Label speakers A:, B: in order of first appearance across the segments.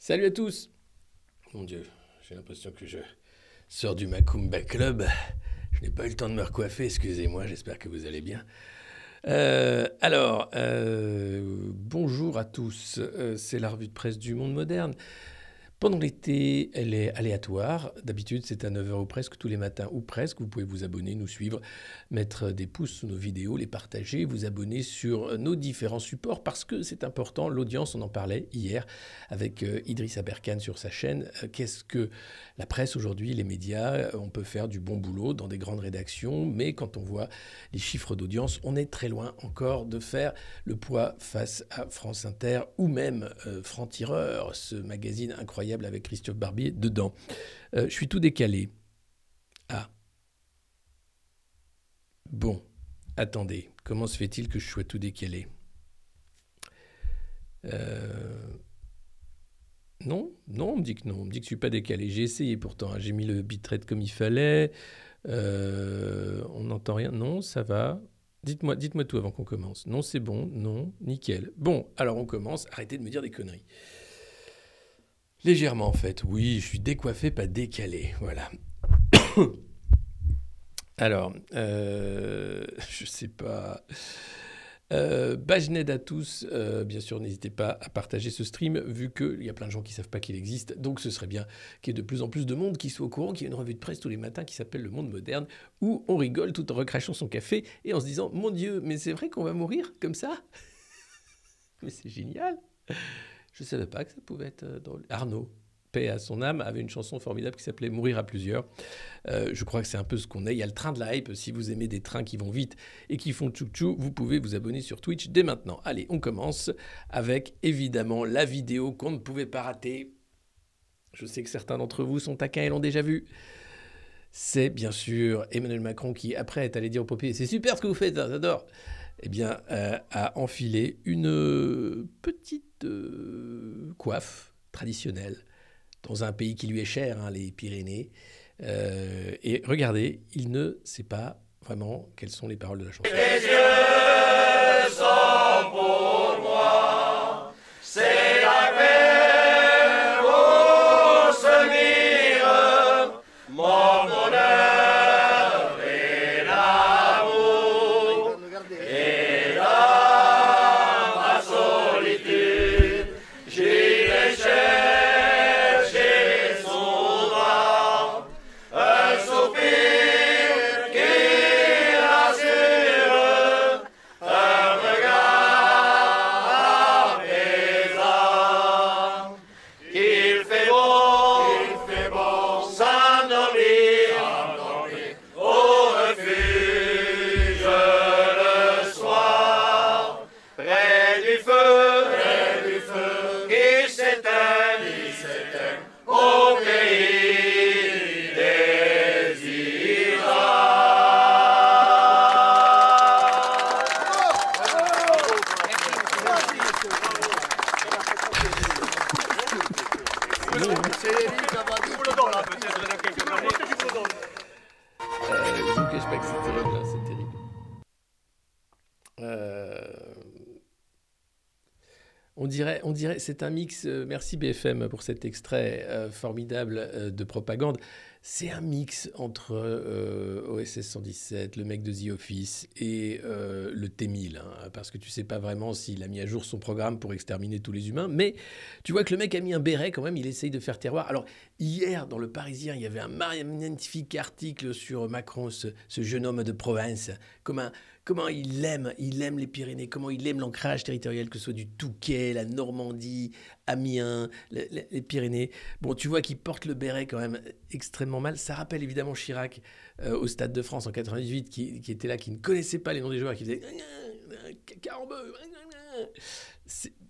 A: Salut à tous Mon Dieu, j'ai l'impression que je sors du Macumba Club. Je n'ai pas eu le temps de me recoiffer, excusez-moi, j'espère que vous allez bien. Euh, alors, euh, bonjour à tous, euh, c'est la revue de presse du Monde Moderne. Pendant l'été, elle est aléatoire. D'habitude, c'est à 9h ou presque tous les matins ou presque. Vous pouvez vous abonner, nous suivre, mettre des pouces sous nos vidéos, les partager, vous abonner sur nos différents supports parce que c'est important. L'audience, on en parlait hier avec euh, Idriss Aberkan sur sa chaîne. Euh, qu'est-ce que la presse aujourd'hui, les médias, euh, on peut faire du bon boulot dans des grandes rédactions, mais quand on voit les chiffres d'audience, on est très loin encore de faire le poids face à France Inter ou même Franc Tireur, ce magazine incroyable avec Christophe Barbier dedans. Euh, je suis tout décalé. Ah. Bon, attendez, comment se fait-il que je sois tout décalé euh, Non, non, on me dit que non, on me dit que je suis pas décalé. J'ai essayé pourtant, hein. j'ai mis le bitrate comme il fallait. Euh, on n'entend rien. Non, ça va. Dites-moi, dites-moi tout avant qu'on commence. Non, c'est bon. Non, nickel. Bon, alors on commence. Arrêtez de me dire des conneries. Légèrement en fait, oui, je suis décoiffé, pas décalé, voilà. Alors, euh, je sais pas. Euh, Bajned à tous, euh, bien sûr, n'hésitez pas à partager ce stream, vu qu'il y a plein de gens qui ne savent pas qu'il existe. Donc, ce serait bien qu'il y ait de plus en plus de monde qui soit au courant qu'il y a une revue de presse tous les matins qui s'appelle Le Monde Moderne, où on rigole tout en recrachant son café et en se disant Mon Dieu, mais c'est vrai qu'on va mourir comme ça Mais c'est génial je ne savais pas que ça pouvait être euh, drôle. Arnaud, paix à son âme, avait une chanson formidable qui s'appelait Mourir à plusieurs. Euh, je crois que c'est un peu ce qu'on est. Il y a le train de la Si vous aimez des trains qui vont vite et qui font tchou-tchou, vous pouvez vous abonner sur Twitch dès maintenant. Allez, on commence avec évidemment la vidéo qu'on ne pouvait pas rater. Je sais que certains d'entre vous sont taquins et l'ont déjà vu. c'est bien sûr Emmanuel Macron qui, après, est allé dire au papier C'est super ce que vous faites, hein, j'adore eh bien, euh, a enfilé une euh, petite euh, coiffe traditionnelle dans un pays qui lui est cher, hein, les Pyrénées. et regardez, il ne sait pas vraiment quelles sont les paroles de la chanson. c'est un mix, euh, merci BFM pour cet extrait euh, formidable euh, de propagande. C'est un mix entre OSS 117, le mec de The Office et le T1000, hein, parce que tu sais pas vraiment s'il a mis à jour son programme pour exterminer tous les humains, mais tu vois que le mec a mis un béret quand même, il essaye de faire terroir. Alors, hier, dans le Parisien, il y avait un magnifique article sur Macron, ce, ce jeune homme de province, comme un, comment il aime, il aime les Pyrénées, comment il aime l'ancrage territorial, que ce soit du Touquet, la Normandie, Amiens, les Pyrénées. Bon, tu vois qu'il porte le béret quand même extrêmement mal. Ça rappelle évidemment Chirac euh, au Stade de France en 98, qui, était là, qui ne connaissait pas les noms des joueurs, qui faisait euh, euh,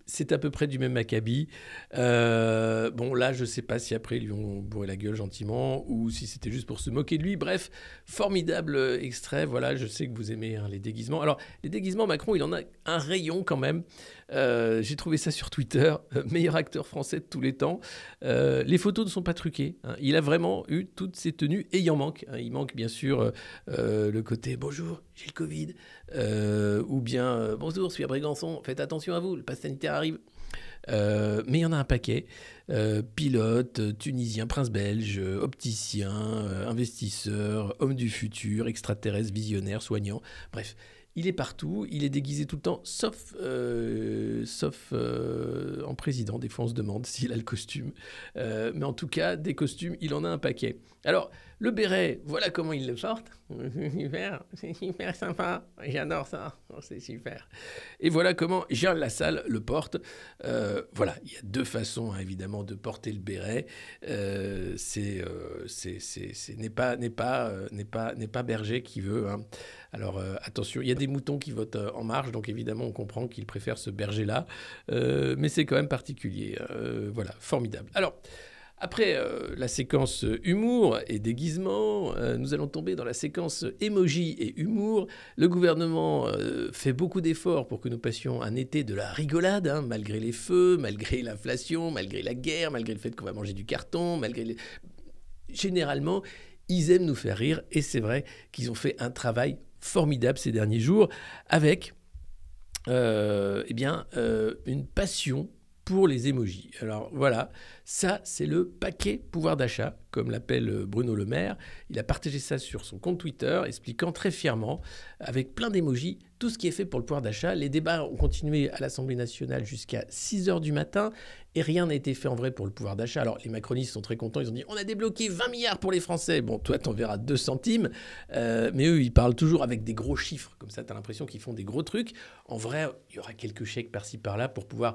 A: c'est à peu près du même acabit. Euh, bon, là, je ne sais pas si après, ils lui ont bourré la gueule gentiment ou si c'était juste pour se moquer de lui. Bref, formidable euh, extrait. Voilà, je sais que vous aimez hein, les déguisements. Alors, les déguisements, Macron, il en a un rayon quand même. Euh, j'ai trouvé ça sur Twitter, euh, meilleur acteur français de tous les temps. Euh, les photos ne sont pas truquées. Hein. Il a vraiment eu toutes ses tenues et il en manque. Hein. Il manque bien sûr le côté bonjour, j'ai le Covid, ou bien bonjour, je suis à Brégançon, faites attention à vous, le pass sanitaire arrive. mais il y en a un paquet pilote, tunisien, prince belge, opticien, investisseur, homme du futur, extraterrestre, visionnaire, soignant. Bref, il est partout, il est déguisé tout le temps, sauf, euh, sauf euh, en président. Des fois, on se demande s'il a le costume. Euh, mais en tout cas, des costumes, il en a un paquet. Alors, le béret, voilà comment il le porte. Super, c'est super sympa. J'adore ça. Oh, c'est super. Et voilà comment Jean Lassalle le porte. Euh, voilà, il y a deux façons, hein, évidemment, de porter le béret. Euh, ce euh, c'est, n'est pas, n'est pas, n'est pas, n'est pas berger qui veut. Hein. Alors, attention, il y a des moutons qui votent en marge, donc évidemment, on comprend qu'il préfère ce berger-là. mais c'est quand même particulier. voilà, formidable. Alors, après euh, la séquence humour et déguisement, euh, nous allons tomber dans la séquence émoji et humour. Le gouvernement euh, fait beaucoup d'efforts pour que nous passions un été de la rigolade, hein, malgré les feux, malgré l'inflation, malgré la guerre, malgré le fait qu'on va manger du carton, malgré Généralement, ils aiment nous faire rire et c'est vrai qu'ils ont fait un travail formidable ces derniers jours avec eh bien, une passion pour les émojis. Alors voilà, ça c'est le paquet pouvoir d'achat, comme l'appelle euh, Bruno Le Maire. Il a partagé ça sur son compte Twitter, expliquant très fièrement, avec plein d'émojis, tout ce qui est fait pour le pouvoir d'achat. Les débats ont continué à l'Assemblée nationale jusqu'à 6 h du matin et rien n'a été fait en vrai pour le pouvoir d'achat. Alors les macronistes sont très contents, ils ont dit on a débloqué 20 milliards pour les Français. Bon, toi t'en verras 2 centimes, euh, mais eux ils parlent toujours avec des gros chiffres, comme ça t'as l'impression qu'ils font des gros trucs. En vrai, il y aura quelques chèques par-ci par-là pour pouvoir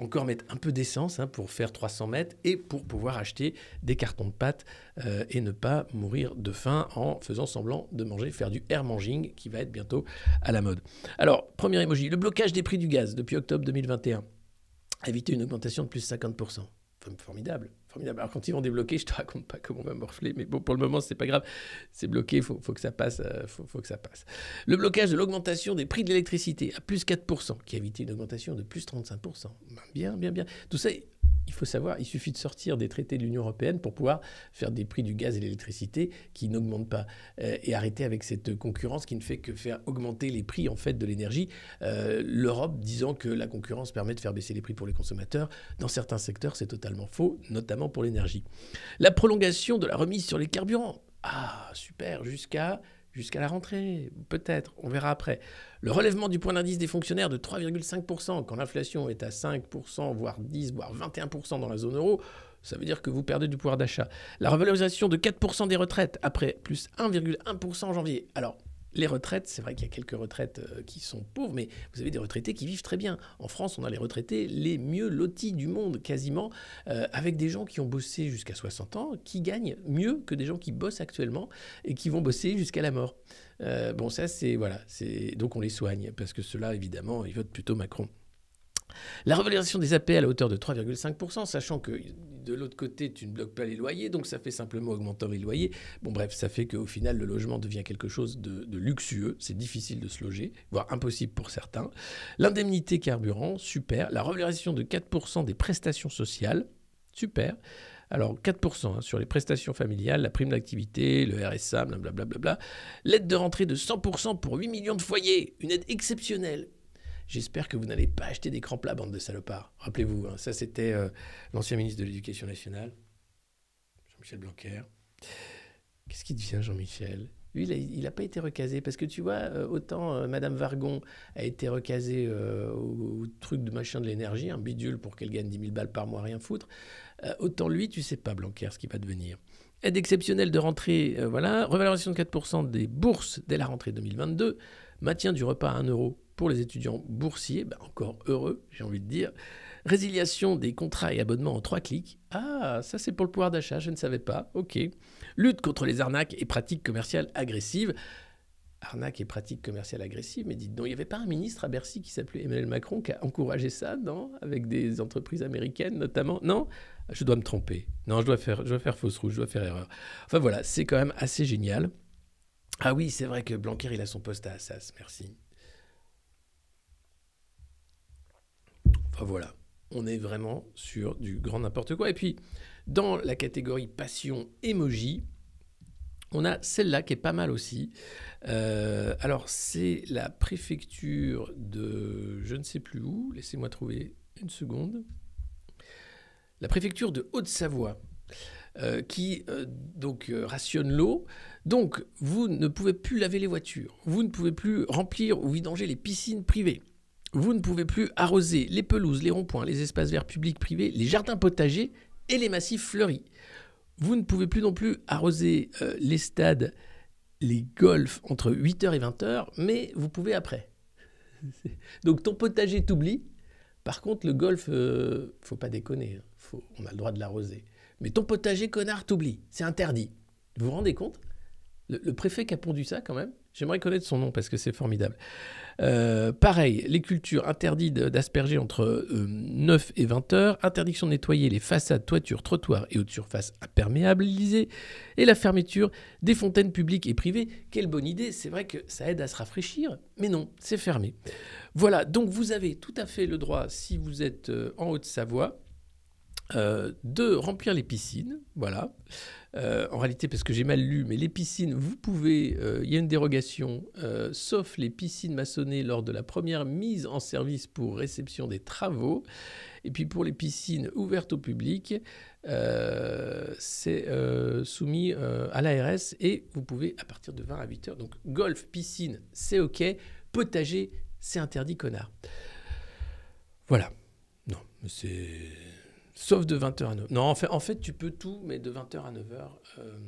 A: encore mettre un peu d'essence hein, pour faire 300 mètres et pour pouvoir acheter des cartons de pâtes euh, et ne pas mourir de faim en faisant semblant de manger, faire du air manging qui va être bientôt à la mode. Alors, premier emoji, le blocage des prix du gaz depuis octobre 2021. Éviter une augmentation de plus de 50%. Formidable. Formidable. Alors quand ils vont débloquer, je te raconte pas comment on va morfler, mais bon, pour le moment, c'est pas grave. C'est bloqué, il faut, que ça passe. Euh, faut, faut, que ça passe. Le blocage de l'augmentation des prix de l'électricité à plus 4%, qui a évité une augmentation de plus 35%. Bien, bien, bien. Tout ça il faut savoir, il suffit de sortir des traités de l'Union européenne pour pouvoir faire des prix du gaz et de l'électricité qui n'augmentent pas euh, et arrêter avec cette concurrence qui ne fait que faire augmenter les prix en fait de l'énergie. Euh, L'Europe disant que la concurrence permet de faire baisser les prix pour les consommateurs, dans certains secteurs c'est totalement faux, notamment pour l'énergie. La prolongation de la remise sur les carburants. Ah super, jusqu'à jusqu'à la rentrée, peut-être, on verra après. Le relèvement du point d'indice des fonctionnaires de 3,5%, quand l'inflation est à 5%, voire 10, voire 21% dans la zone euro, ça veut dire que vous perdez du pouvoir d'achat. La revalorisation de 4% des retraites, après plus 1,1% en janvier. Alors, les retraites, c'est vrai qu'il y a quelques retraites euh, qui sont pauvres, mais vous avez des retraités qui vivent très bien. En France, on a les retraités les mieux lotis du monde, quasiment, euh, avec des gens qui ont bossé jusqu'à 60 ans, qui gagnent mieux que des gens qui bossent actuellement et qui vont bosser jusqu'à la mort. Euh, bon, ça, c'est. Voilà. Donc, on les soigne, parce que ceux-là, évidemment, ils votent plutôt Macron. La revalorisation des AP à la hauteur de 3,5%, sachant que de l'autre côté, tu ne bloques pas les loyers, donc ça fait simplement augmenter les loyers. Bon, bref, ça fait qu'au final, le logement devient quelque chose de, luxueux. C'est difficile de se loger, voire impossible pour certains. L'indemnité carburant, super. La revalorisation de 4% des prestations sociales, super. Alors 4% hein, sur les prestations familiales, la prime d'activité, le RSA, blablabla. L'aide de rentrée de 100% pour 8 millions de foyers, une aide exceptionnelle. J'espère que vous n'allez pas acheter des crampes là, bande de salopards. Rappelez-vous, hein, ça c'était euh, l'ancien ministre de l'Éducation nationale, Jean-Michel Blanquer. Qu'est-ce qui devient Jean-Michel lui, il n'a pas été recasé parce que tu vois, euh, autant euh, Madame Vargon a été recasée au, truc de machin de l'énergie, un bidule pour qu'elle gagne 10 000 balles par mois, rien foutre, autant lui, tu sais pas, Blanquer, ce qui va devenir. Aide exceptionnelle de rentrée, voilà, revalorisation de 4% des bourses dès la rentrée 2022, maintien du repas à 1 euro pour les étudiants boursiers, ben, encore heureux, j'ai envie de dire. Résiliation des contrats et abonnements en trois clics. Ah, ça c'est pour le pouvoir d'achat, je ne savais pas. Ok. Lutte contre les arnaques et pratiques commerciales agressives. Arnaques et pratiques commerciales agressives, mais dites donc, il n'y avait pas un ministre à Bercy qui s'appelait Emmanuel Macron qui a encouragé ça, non Avec des entreprises américaines notamment Non Je dois me tromper. Non, je dois faire, je dois faire fausse route, je dois faire erreur. Enfin voilà, c'est quand même assez génial. Ah oui, c'est vrai que Blanquer, il a son poste à Assas, merci. voilà, on est vraiment sur du grand n'importe quoi. Et puis, dans la catégorie passion emoji, on a celle-là qui est pas mal aussi. Euh, alors, c'est la préfecture de je ne sais plus où. Laissez-moi trouver une seconde. La préfecture de Haute-Savoie. Euh, qui euh, donc rationne l'eau. Donc vous ne pouvez plus laver les voitures, vous ne pouvez plus remplir ou vidanger les piscines privées vous ne pouvez plus arroser les pelouses, les ronds-points, les espaces verts publics, privés, les jardins potagers et les massifs fleuris. Vous ne pouvez plus non plus arroser euh, les stades, les golfs entre 8h et 20h, mais vous pouvez après. Donc ton potager t'oublie. Par contre, le golf, euh, faut pas déconner, hein. on a le droit de l'arroser. Mais ton potager, connard, t'oublie. C'est interdit. Vous vous rendez compte le, le préfet qui a pondu ça, quand même J'aimerais connaître son nom parce que c'est formidable. Euh, pareil, les cultures interdites d'asperger entre 9 euh, et 20 heures, interdiction de nettoyer les façades, toitures, trottoirs et autres surfaces imperméabilisées. et la fermeture des fontaines publiques et privées. Quelle bonne idée, c'est vrai que ça aide à se rafraîchir, mais non, c'est fermé. Voilà, donc vous avez tout à fait le droit, si vous êtes euh, en Haute-Savoie, de remplir les piscines, voilà. Euh, en réalité, parce que j'ai mal lu, mais les piscines, vous pouvez, euh, il y a une dérogation, euh, sauf les piscines maçonnées lors de la première mise en service pour réception des travaux. Et puis pour les piscines ouvertes au public, c'est soumis à l'ARS et vous pouvez à partir de 20 à 8 heures. Donc golf, piscine, c'est OK. Potager, c'est interdit, connard. Voilà. Non, mais c'est Sauf de 20h à 9h. Non, en fait, en fait, tu peux tout, mais de 20h à 9h, euh,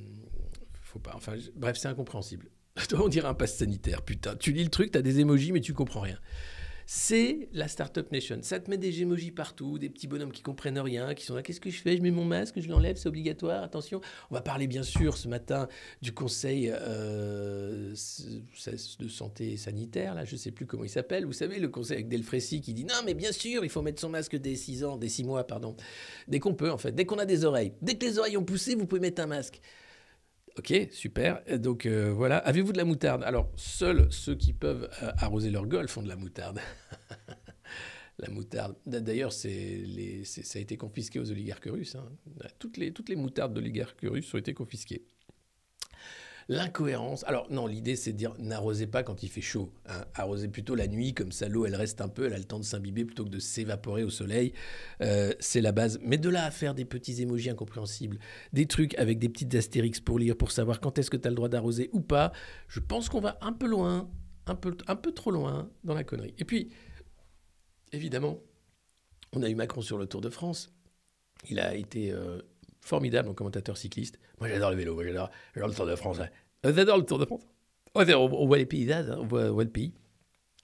A: faut pas. Enfin, bref, c'est incompréhensible. on dirait un passe sanitaire, putain. Tu lis le truc, tu as des émojis, mais tu comprends rien c'est la start-up Nation. Ça te met des gémojis partout, des petits bonhommes qui comprennent rien, qui sont là, qu'est-ce que je fais Je mets mon masque, je l'enlève, c'est obligatoire, attention. On va parler bien sûr ce matin du Conseil euh, de santé sanitaire, là, je ne sais plus comment il s'appelle. Vous savez, le Conseil avec Delfrécy qui dit, non mais bien sûr, il faut mettre son masque dès 6 ans, dès 6 mois, pardon. Dès qu'on peut en fait, dès qu'on a des oreilles. Dès que les oreilles ont poussé, vous pouvez mettre un masque. Ok, super. Donc euh, voilà. Avez-vous de la moutarde Alors, seuls ceux qui peuvent euh, arroser leur gueule font de la moutarde. la moutarde. D'ailleurs, ça a été confisqué aux oligarques russes. Hein. Toutes, les, toutes les moutardes d'oligarques russes ont été confisquées l'incohérence. Alors non, l'idée c'est de dire n'arrosez pas quand il fait chaud, arroser hein. arrosez plutôt la nuit, comme ça l'eau elle reste un peu, elle a le temps de s'imbiber plutôt que de s'évaporer au soleil. Euh, c'est la base. Mais de là à faire des petits émojis incompréhensibles, des trucs avec des petites astérix pour lire, pour savoir quand est-ce que tu as le droit d'arroser ou pas, je pense qu'on va un peu loin, un peu, un peu trop loin dans la connerie. Et puis, évidemment, on a eu Macron sur le Tour de France. Il a été euh, formidable en commentateur cycliste. Moi, j'adore le vélo, j'adore le Tour de France. Hein. J'adore le Tour de France. On, voit les paysages, hein, on, voit, le pays.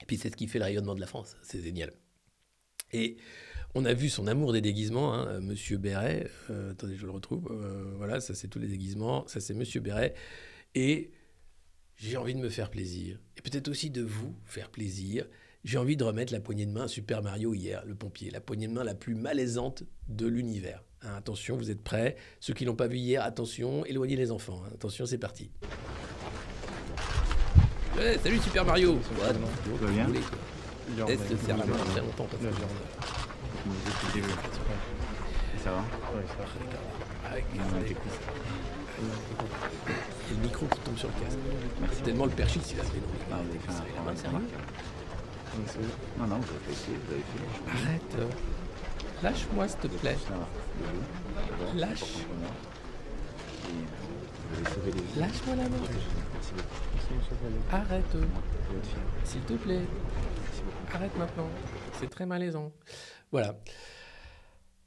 A: Et puis, c'est ce qui fait le rayonnement de la France. C'est génial. Et on a vu son amour des déguisements, hein, Monsieur Béret. Euh, attendez, je le retrouve. Euh, voilà, ça c'est tous les déguisements. Ça c'est Monsieur Béret. Et j'ai envie de me faire plaisir. Et peut-être aussi de vous faire plaisir. J'ai envie de remettre la poignée de main à Super Mario hier, le pompier, la poignée de main la plus malaisante de l'univers. Hein, attention, vous êtes prêts. Ceux qui l'ont pas vu hier, attention, éloignez les enfants. Hein, attention, c'est parti. Ouais, salut Super Mario What Vous bien. se la main très longtemps parce Ça va Ouais, ça va. Avec les... a le micro qui tombe sur le casque. C'est tellement le perchis il va se mettre. Non, non, vous avez fait. Arrête euh. Lâche-moi, s'il te plaît. Lâche. Lâche-moi la main. Arrête. S'il te plaît. Arrête maintenant. C'est très malaisant. Voilà.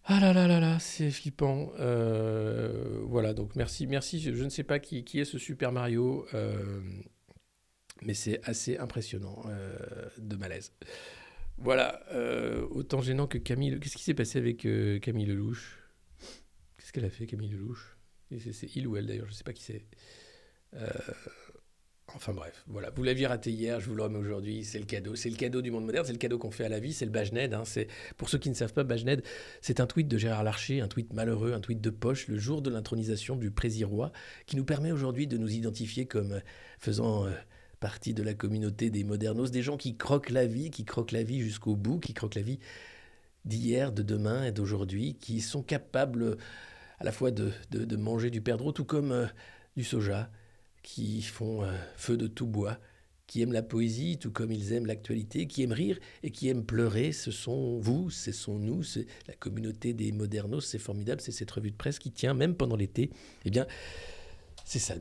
A: Ah là là là là, c'est flippant. Euh, voilà, donc merci, merci. Je, ne sais pas qui, est ce Super Mario, euh, mais c'est assez impressionnant euh, de malaise. Voilà, euh, autant gênant que Camille. Qu'est-ce qui s'est passé avec euh, Camille Lelouch Qu'est-ce qu'elle a fait, Camille Lelouch C'est il ou elle d'ailleurs, je ne sais pas qui c'est. Euh, enfin bref, voilà. Vous l'aviez raté hier, je vous le remets aujourd'hui. C'est le cadeau. C'est le cadeau du monde moderne, c'est le cadeau qu'on fait à la vie, c'est le Bajned. Hein. pour ceux qui ne savent pas, Bajned, c'est un tweet de Gérard Larcher, un tweet malheureux, un tweet de poche, le jour de l'intronisation du Prési-Roi, qui nous permet aujourd'hui de nous identifier comme faisant partie de la communauté des modernos, des gens qui croquent la vie, qui croquent la vie jusqu'au bout, qui croquent la vie d'hier, de demain et d'aujourd'hui, qui sont capables à la fois de, manger du perdreau, tout comme euh, du soja, qui font euh, feu de tout bois, qui aiment la poésie, tout comme ils aiment l'actualité, qui aiment rire et qui aiment pleurer. Ce sont vous, ce sont nous, c'est la communauté des modernos, c'est formidable, c'est cette revue de presse qui tient même pendant l'été. Eh bien, c'est ça le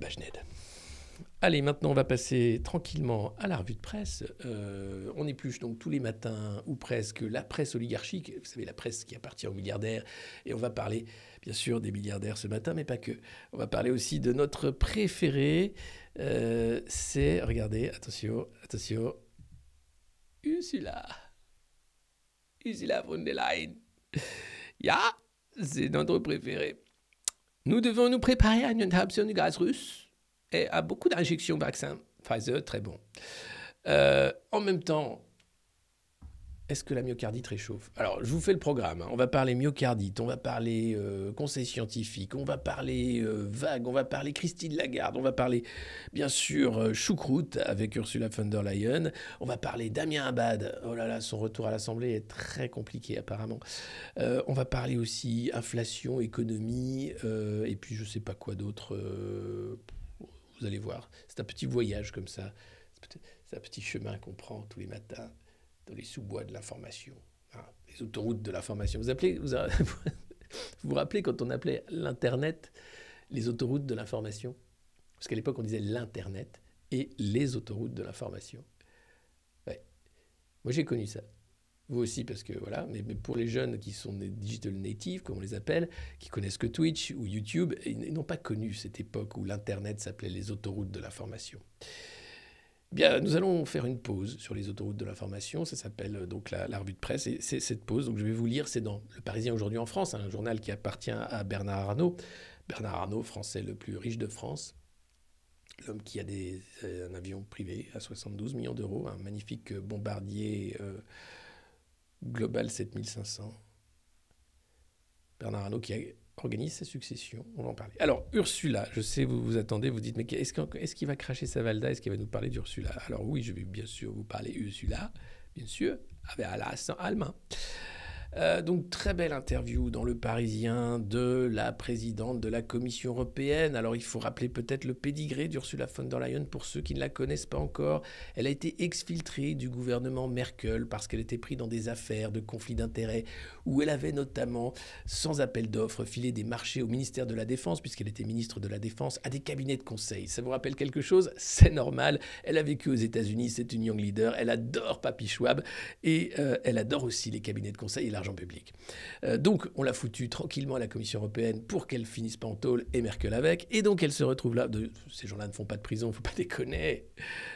A: Allez, maintenant on va passer tranquillement à la revue de presse. Euh, on épluche donc tous les matins, ou presque, la presse oligarchique, vous savez, la presse qui appartient aux milliardaires. Et on va parler, bien sûr, des milliardaires ce matin, mais pas que. On va parler aussi de notre préféré. Euh, c'est, regardez, attention, attention, Ursula. Ursula von der Leyen. yeah, c'est notre préféré. Nous devons nous préparer à une interruption du gaz russe et a beaucoup d'injections vaccins. Pfizer, très bon. Euh, en même temps, est-ce que la myocardite réchauffe Alors, je vous fais le programme. Hein. On va parler myocardite, on va parler euh, conseil scientifique, on va parler euh, vague, on va parler Christine Lagarde, on va parler, bien sûr, choucroute avec Ursula von der Leyen, on va parler Damien Abad. Oh là là, son retour à l'Assemblée est très compliqué, apparemment. on va parler aussi inflation, économie, et puis je sais pas quoi d'autre vous allez voir. C'est un petit voyage comme ça, c'est un petit chemin qu'on prend tous les matins dans les sous-bois de l'information, hein, les autoroutes de l'information. Vous, appelez, vous, rappelez quand on appelait l'Internet les autoroutes de l'information Parce qu'à l'époque, on disait l'Internet et les autoroutes de l'information. Moi, j'ai connu ça vous aussi parce que voilà, mais, pour les jeunes qui sont des digital natives, comme on les appelle, qui connaissent que Twitch ou YouTube, ils n'ont pas connu cette époque où l'Internet s'appelait les autoroutes de l'information. Bien, nous allons faire une pause sur les autoroutes de l'information. Ça s'appelle euh, donc la, revue de presse. Et c'est cette pause, donc je vais vous lire, c'est dans Le Parisien aujourd'hui en France, un journal qui appartient à Bernard Arnault. Bernard Arnault, français le plus riche de France. L'homme qui a des, euh, un avion privé à 72 millions d'euros, un magnifique euh, bombardier. Global 7500. Bernard Arnault qui organise sa succession. On va en parler. Alors, Ursula, je sais, vous vous attendez, vous dites, mais est-ce qu'il va cracher sa Valda Est-ce qu'il va nous parler d'Ursula Alors oui, je vais bien sûr vous parler Ursula, bien sûr, avec allemand. Euh, donc très belle interview dans Le Parisien de la présidente de la Commission européenne. Alors il faut rappeler peut-être le pédigré d'Ursula von der Leyen pour ceux qui ne la connaissent pas encore. Elle a été exfiltrée du gouvernement Merkel parce qu'elle était prise dans des affaires de conflits d'intérêts où elle avait notamment, sans appel d'offres, filé des marchés au ministère de la Défense puisqu'elle était ministre de la Défense à des cabinets de conseil. Ça vous rappelle quelque chose C'est normal. Elle a vécu aux États-Unis, c'est une young leader. Elle adore Papy Schwab et euh, elle adore aussi les cabinets de conseil public. Euh, donc, on l'a foutu tranquillement à la Commission européenne pour qu'elle finisse pantole et Merkel avec. Et donc, elle se retrouve là. De, ces gens-là ne font pas de prison, faut pas déconner.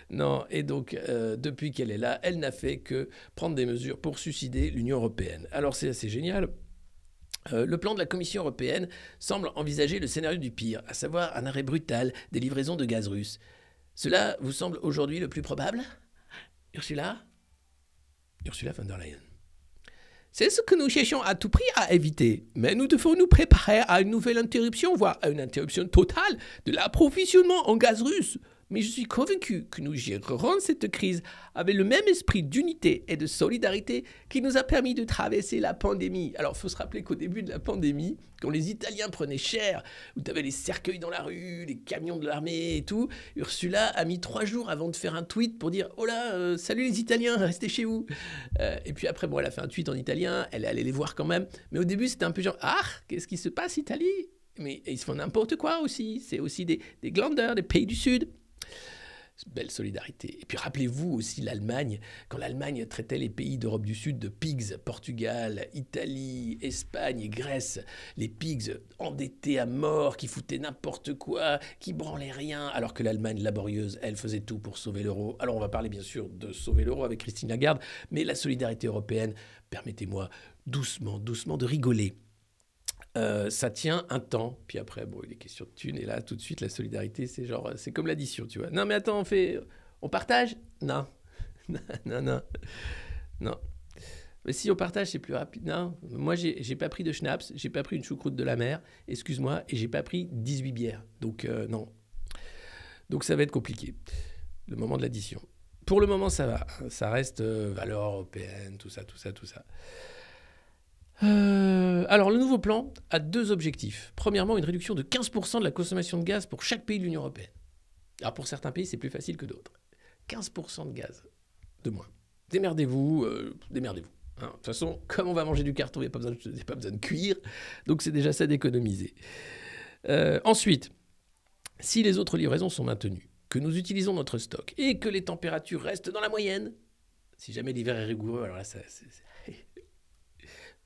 A: Non. Et donc, euh, depuis qu'elle est là, elle n'a fait que prendre des mesures pour suicider l'Union européenne. Alors, c'est assez génial. Euh, le plan de la Commission européenne semble envisager le scénario du pire, à savoir un arrêt brutal des livraisons de gaz russe. Cela vous semble aujourd'hui le plus probable Ursula Ursula von der Leyen. C'est ce que nous cherchons à tout prix à éviter. Mais nous devons nous préparer à une nouvelle interruption, voire à une interruption totale de l'approvisionnement en gaz russe mais je suis convaincu que nous gérerons cette crise avec le même esprit d'unité et de solidarité qui nous a permis de traverser la pandémie. Alors, il faut se rappeler qu'au début de la pandémie, quand les Italiens prenaient cher, où tu avais les cercueils dans la rue, les camions de l'armée et tout, Ursula a mis trois jours avant de faire un tweet pour dire Oh là, euh, salut les Italiens, restez chez vous. Euh, et puis après, bon, elle a fait un tweet en italien, elle est allée les voir quand même. Mais au début, c'était un peu genre Ah, qu'est-ce qui se passe, Italie mais ils se font n'importe quoi aussi. C'est aussi des, des glandeurs, des pays du Sud belle solidarité. Et puis rappelez-vous aussi l'Allemagne, quand l'Allemagne traitait les pays d'Europe du Sud de pigs, Portugal, Italie, Espagne et Grèce, les pigs endettés à mort, qui foutaient n'importe quoi, qui branlaient rien, alors que l'Allemagne laborieuse, elle faisait tout pour sauver l'euro. Alors on va parler bien sûr de sauver l'euro avec Christine Lagarde, mais la solidarité européenne, permettez-moi doucement, doucement de rigoler. Euh, ça tient un temps, puis après, bon, il est question de thunes, et là, tout de suite, la solidarité, c'est genre, c'est comme l'addition, tu vois. Non, mais attends, on fait, on partage Non, non, non, non. Mais si on partage, c'est plus rapide. Non, moi, j'ai pas pris de schnapps, j'ai pas pris une choucroute de la mer, excuse-moi, et j'ai pas pris 18 bières. Donc, euh, non. Donc, ça va être compliqué, le moment de l'addition. Pour le moment, ça va. Ça reste euh, valeur européenne, tout ça, tout ça, tout ça. Euh, alors, le nouveau plan a deux objectifs. Premièrement, une réduction de 15% de la consommation de gaz pour chaque pays de l'Union européenne. Alors, pour certains pays, c'est plus facile que d'autres. 15% de gaz de moins. Démerdez-vous, euh, démerdez-vous. Hein. De toute façon, comme on va manger du carton, il n'y a, pas besoin de cuire, donc c'est déjà ça d'économiser. Euh, ensuite, si les autres livraisons sont maintenues, que nous utilisons notre stock et que les températures restent dans la moyenne, si jamais l'hiver est rigoureux, alors là, ça, c'est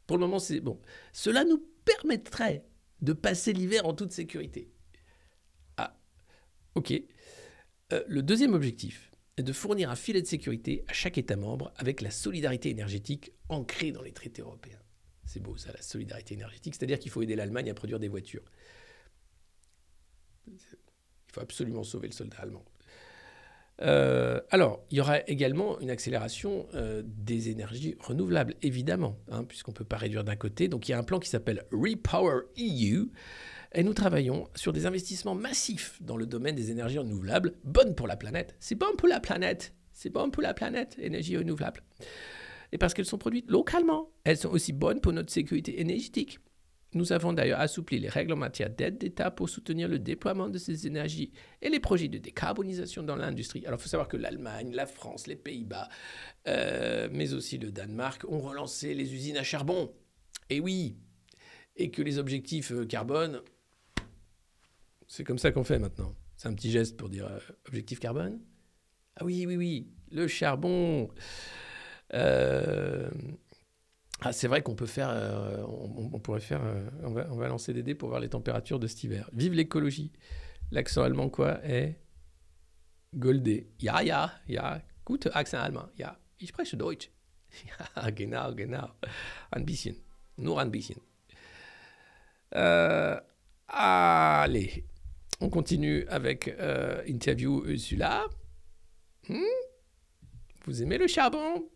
A: pour le moment, c'est bon. Cela nous permettrait de passer l'hiver en toute sécurité. Ah, ok. Euh, le deuxième objectif est de fournir un filet de sécurité à chaque État membre avec la solidarité énergétique ancrée dans les traités européens. C'est beau ça, la solidarité énergétique, c'est-à-dire qu'il faut aider l'Allemagne à produire des voitures. Il faut absolument sauver le soldat allemand. Euh, alors, il y aura également une accélération euh, des énergies renouvelables, évidemment, hein, puisqu'on ne peut pas réduire d'un côté. Donc, il y a un plan qui s'appelle Repower EU. Et nous travaillons sur des investissements massifs dans le domaine des énergies renouvelables, bonnes pour la planète. C'est bon pour la planète. C'est bon pour la planète, énergie renouvelable. Et parce qu'elles sont produites localement, elles sont aussi bonnes pour notre sécurité énergétique. Nous avons d'ailleurs assoupli les règles en matière d'aide d'État pour soutenir le déploiement de ces énergies et les projets de décarbonisation dans l'industrie. Alors il faut savoir que l'Allemagne, la France, les Pays-Bas, euh, mais aussi le Danemark ont relancé les usines à charbon. Et oui, et que les objectifs euh, carbone, c'est comme ça qu'on fait maintenant. C'est un petit geste pour dire euh, objectif carbone. Ah oui, oui, oui, le charbon. Euh, ah, c'est vrai qu'on peut faire, euh, on, pourrait faire, euh, on, va, lancer des dés pour voir les températures de cet hiver. Vive l'écologie. L'accent allemand quoi est goldé. Ja, ja, ja. Gute accent allemand. Ja, ich spreche Deutsch. Ja, genau, genau. Ein bisschen, nur ein bisschen. Euh, allez, on continue avec interview Ursula. Hmm? Vous aimez le charbon?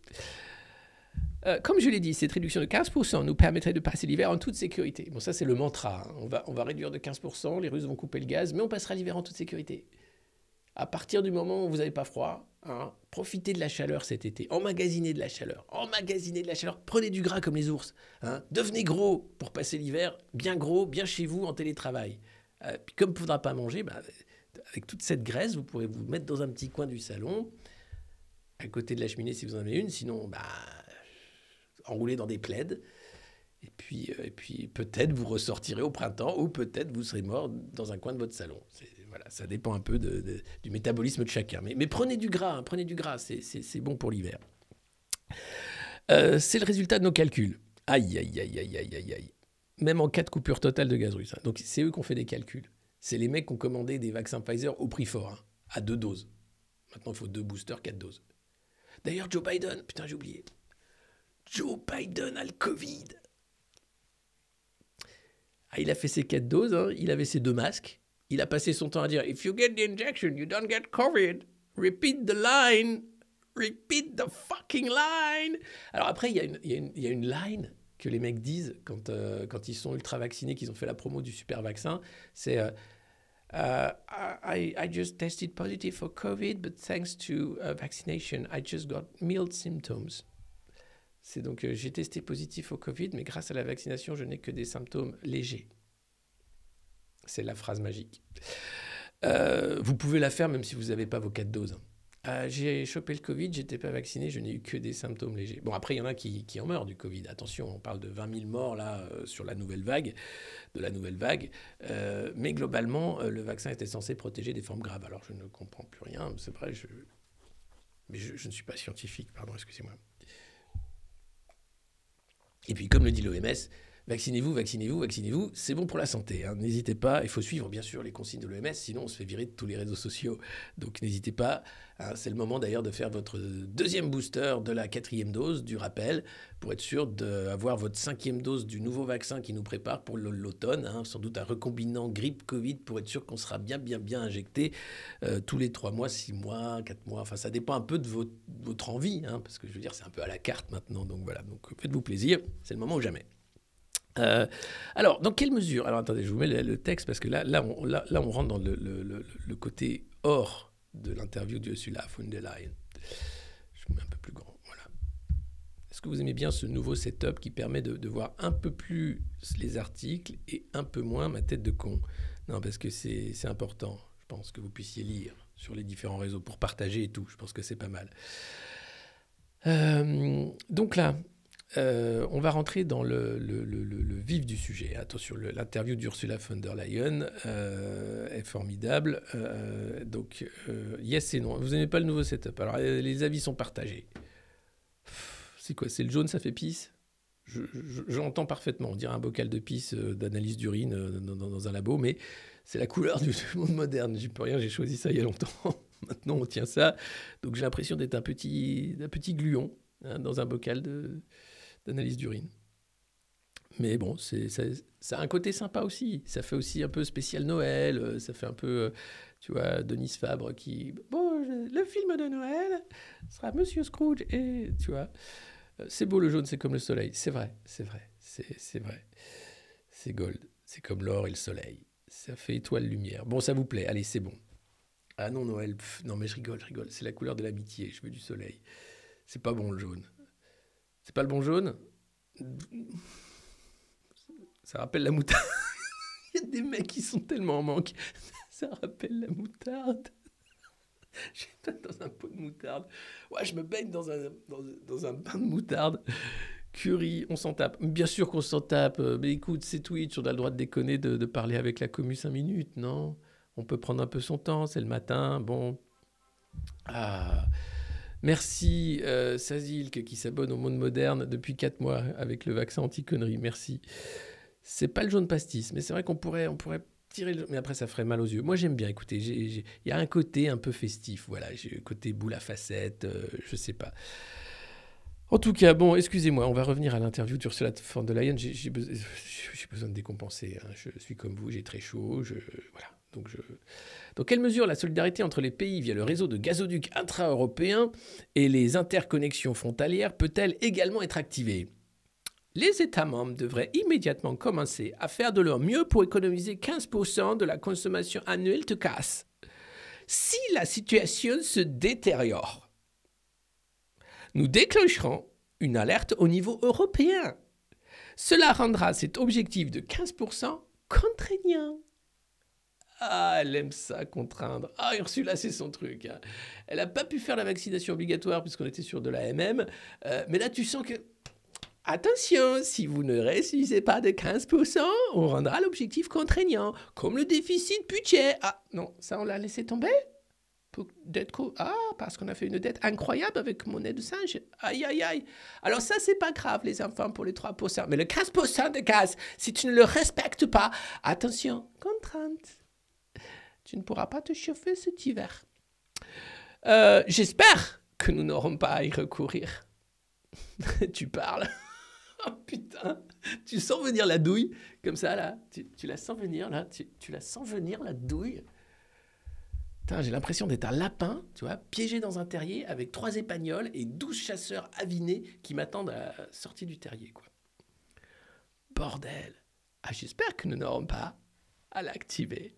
A: Euh, comme je l'ai dit, cette réduction de 15% nous permettrait de passer l'hiver en toute sécurité. Bon, ça, c'est le mantra. Hein. On, va, on va réduire de 15%, les Russes vont couper le gaz, mais on passera l'hiver en toute sécurité. À partir du moment où vous n'avez pas froid, hein, profitez de la chaleur cet été, emmagasinez de la chaleur, emmagasinez de la chaleur, prenez du gras comme les ours, hein. devenez gros pour passer l'hiver, bien gros, bien chez vous, en télétravail. Euh, puis comme vous ne pourrez pas manger, bah, avec toute cette graisse, vous pourrez vous mettre dans un petit coin du salon, à côté de la cheminée si vous en avez une, sinon, bah, enroulé dans des plaides. Et puis, euh, et puis peut-être vous ressortirez au printemps ou peut-être vous serez mort dans un coin de votre salon. Voilà, ça dépend un peu de, du métabolisme de chacun. Mais, mais prenez du gras, hein, prenez du gras, c'est bon pour l'hiver. Euh, c'est le résultat de nos calculs. Aïe, aïe, aïe, aïe, aïe, aïe, aïe. Même en cas de coupure totale de gaz russe. Hein. Donc c'est eux qui ont fait des calculs. C'est les mecs qui ont commandé des vaccins Pfizer au prix fort, hein, à deux doses. Maintenant, il faut deux boosters, quatre doses. D'ailleurs, Joe Biden, putain, j'ai oublié. Joe Biden a Covid. Ah, il a fait ses quatre doses, hein. il avait ses deux masques. Il a passé son temps à dire If you get the injection, you don't get COVID. Repeat the line. Repeat the fucking line. Alors après, il y, a une, line que les mecs disent quand, euh, ils sont ultra vaccinés, qu'ils ont fait la promo du super vaccin. C'est. Euh, uh, I, just tested positive for COVID, but thanks to uh, vaccination, I just got mild symptoms. C'est donc euh, j'ai testé positif au Covid, mais grâce à la vaccination, je n'ai que des symptômes légers. C'est la phrase magique. Euh, vous pouvez la faire même si vous n'avez pas vos quatre doses. Euh, j'ai chopé le Covid, j'étais pas vacciné, je n'ai eu que des symptômes légers. Bon, après, il y en a qui, en meurent du Covid. Attention, on parle de 20 000 morts là sur la nouvelle vague, de la nouvelle vague. mais globalement, le vaccin était censé protéger des formes graves. Alors, je ne comprends plus rien, c'est vrai, mais je ne suis pas scientifique, pardon, excusez-moi. Et puis, comme le dit l'OMS, Vaccinez-vous, vaccinez-vous, vaccinez-vous, c'est bon pour la santé. Hein. N'hésitez pas, il faut suivre bien sûr les consignes de l'OMS, sinon on se fait virer de tous les réseaux sociaux. Donc n'hésitez pas, hein, c'est le moment d'ailleurs de faire votre deuxième booster de la quatrième dose, du rappel, pour être sûr d'avoir votre cinquième dose du nouveau vaccin qui nous prépare pour l'automne, hein. sans doute un recombinant grippe-Covid, pour être sûr qu'on sera bien, bien, bien injecté euh, tous les trois mois, six mois, quatre mois, enfin ça dépend un peu de votre, votre envie, parce que je veux dire c'est un peu à la carte maintenant, donc voilà, donc faites-vous plaisir, c'est le moment ou jamais. Euh, alors, dans quelle mesure Alors, attendez, je vous mets le, texte parce que là, là, on, là, on rentre dans le, côté hors de l'interview d'Ursula von der Leyen. Je vous mets un peu plus grand. Voilà. Est-ce que vous aimez bien ce nouveau setup qui permet de, voir un peu plus les articles et un peu moins ma tête de con Non, parce que c'est important. Je pense que vous puissiez lire sur les différents réseaux pour partager et tout. Je pense que c'est pas mal. Euh, donc là, euh, on va rentrer dans le, vif du sujet. Attention, l'interview d'Ursula von der Leyen euh, est formidable. Euh, donc, yes et non. Vous n'aimez pas le nouveau setup. Alors, les avis sont partagés. C'est quoi C'est le jaune, ça fait pisse J'entends je, parfaitement. On dirait un bocal de pisse d'analyse d'urine dans, un labo, mais c'est la couleur du monde moderne. J'y peux rien, j'ai choisi ça il y a longtemps. Maintenant, on tient ça. Donc, j'ai l'impression d'être un petit, petit gluon hein, dans un bocal de d'analyse d'urine. Mais bon, c'est, ça, a un côté sympa aussi. Ça fait aussi un peu spécial Noël. Euh, ça fait un peu, euh, tu vois, Denis Fabre qui. Bon, le film de Noël sera Monsieur Scrooge et. Tu vois. Euh, c'est beau le jaune, c'est comme le soleil. C'est vrai, c'est vrai, c'est, vrai. C'est gold. C'est comme l'or et le soleil. Ça fait étoile lumière. Bon, ça vous plaît. Allez, c'est bon. Ah non, Noël. non, mais je rigole, je rigole. C'est la couleur de l'amitié. Je veux du soleil. C'est pas bon le jaune. C'est pas le bon jaune. Ça rappelle la moutarde. Il y a des mecs qui sont tellement en manque. Ça rappelle la moutarde. J'étais dans un pot de moutarde. Ouais, je me baigne dans un, dans, un bain de moutarde. Curry, on s'en tape. Bien sûr qu'on s'en tape. Euh, mais écoute, c'est Twitch, on a le droit de déconner, de, de parler avec la commu 5 minutes, non On peut prendre un peu son temps, c'est le matin. Bon. Ah. Merci euh, qui s'abonne au monde moderne depuis 4 mois avec le vaccin anti-connerie. Merci. C'est pas le jaune pastis, mais c'est vrai qu'on pourrait, on pourrait tirer le... Mais après, ça ferait mal aux yeux. Moi, j'aime bien, écoutez, il y a un côté un peu festif, voilà. J'ai côté boule à facettes, euh, je sais pas. En tout cas, bon, excusez-moi, on va revenir à l'interview d'Ursula von der Leyen. J'ai besoin de décompenser. Hein. Je suis comme vous, j'ai très chaud. Je, voilà. Donc Dans quelle mesure la solidarité entre les pays via le réseau de gazoducs intra-européens et les interconnexions frontalières peut-elle également être activée les États membres devraient immédiatement commencer à faire de leur mieux pour économiser 15% de la consommation annuelle de gaz. Si la situation se détériore, nous déclencherons une alerte au niveau européen. Cela rendra cet objectif de 15% contraignant. Ah, elle aime ça, contraindre. Ah, Ursula, c'est son truc. Hein. Elle n'a pas pu faire la vaccination obligatoire puisqu'on était sur de la MM. mais là, tu sens que... Attention, si vous ne réussissez pas de 15%, on rendra l'objectif contraignant, comme le déficit budget. Ah, non, ça, on l'a laissé tomber ah, parce qu'on a fait une dette incroyable avec monnaie de singe. Aïe, aïe, aïe. Alors ça, c'est pas grave, les enfants, pour les 3%. Mais le 15% de gaz, si tu ne le respectes pas, attention, contrainte. Tu ne pourras pas te chauffer cet hiver. Euh, j'espère que nous n'aurons pas à y recourir. tu parles. oh putain, tu sens venir la douille comme ça là. Tu, la sens venir là. Tu, la sens venir la douille. J'ai l'impression d'être un lapin, tu vois, piégé dans un terrier avec trois épagnoles et douze chasseurs avinés qui m'attendent à la sortie du terrier, quoi. Bordel. Ah, j'espère que nous n'aurons pas à l'activer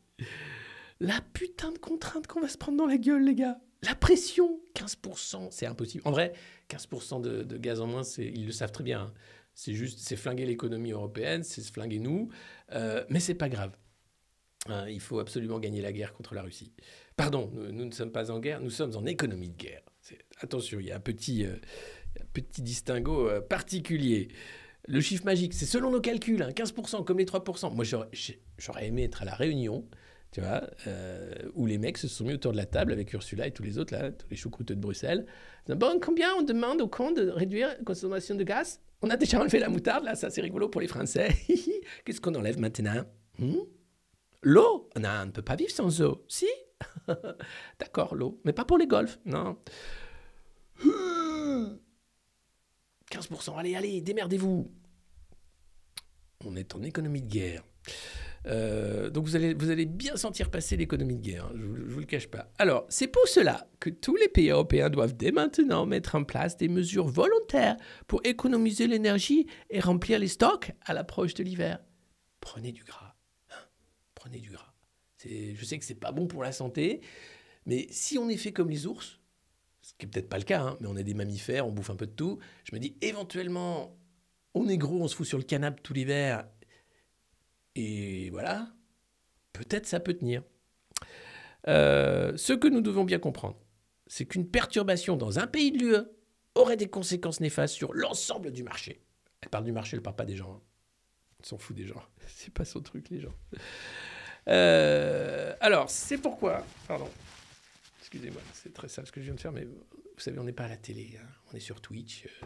A: la putain de contrainte qu'on va se prendre dans la gueule, les gars. La pression, 15%, c'est impossible. En vrai, 15% de, gaz en moins, ils le savent très bien. Hein. C'est juste, c'est flinguer l'économie européenne, c'est se flinguer nous. Euh, mais c'est pas grave. Hein. il faut absolument gagner la guerre contre la Russie. Pardon, nous, ne sommes pas en guerre, nous sommes en économie de guerre. Attention, il y a un petit, euh, petit distinguo euh, particulier. Le chiffre magique, c'est selon nos calculs, 15%, hein, comme les 3%. Moi, j'aurais aimé être à la réunion tu vois, euh, où les mecs se sont mis autour de la table avec Ursula et tous les autres, là, tous les choucrouteux de Bruxelles. Bon, combien on demande au con de réduire la consommation de gaz On a déjà enlevé la moutarde, là, ça c'est rigolo pour les Français. Qu'est-ce qu'on enlève maintenant hmm? L'eau On ne peut pas vivre sans eau. Si D'accord, l'eau. Mais pas pour les golfs, non. 15%, allez, allez, démerdez-vous. On est en économie de guerre. Euh, donc vous allez, vous allez bien sentir passer l'économie de guerre, hein, je ne vous le cache pas. Alors, c'est pour cela que tous les pays européens doivent dès maintenant mettre en place des mesures volontaires pour économiser l'énergie et remplir les stocks à l'approche de l'hiver. Prenez du gras. Hein, prenez du gras. Je sais que ce n'est pas bon pour la santé, mais si on est fait comme les ours, ce qui est peut-être pas le cas, hein, mais on est des mammifères, on bouffe un peu de tout, je me dis éventuellement, on est gros, on se fout sur le canapé tout l'hiver et voilà, peut-être ça peut tenir. Euh, ce que nous devons bien comprendre, c'est qu'une perturbation dans un pays de l'UE aurait des conséquences néfastes sur l'ensemble du marché. Elle parle du marché, elle ne parle pas des gens. Hein. Elle s'en fout des gens. C'est pas son truc, les gens. Euh, alors, c'est pourquoi. Pardon. Excusez-moi, c'est très simple ce que je viens de faire, mais vous savez, on n'est pas à la télé, hein. on est sur Twitch. Euh,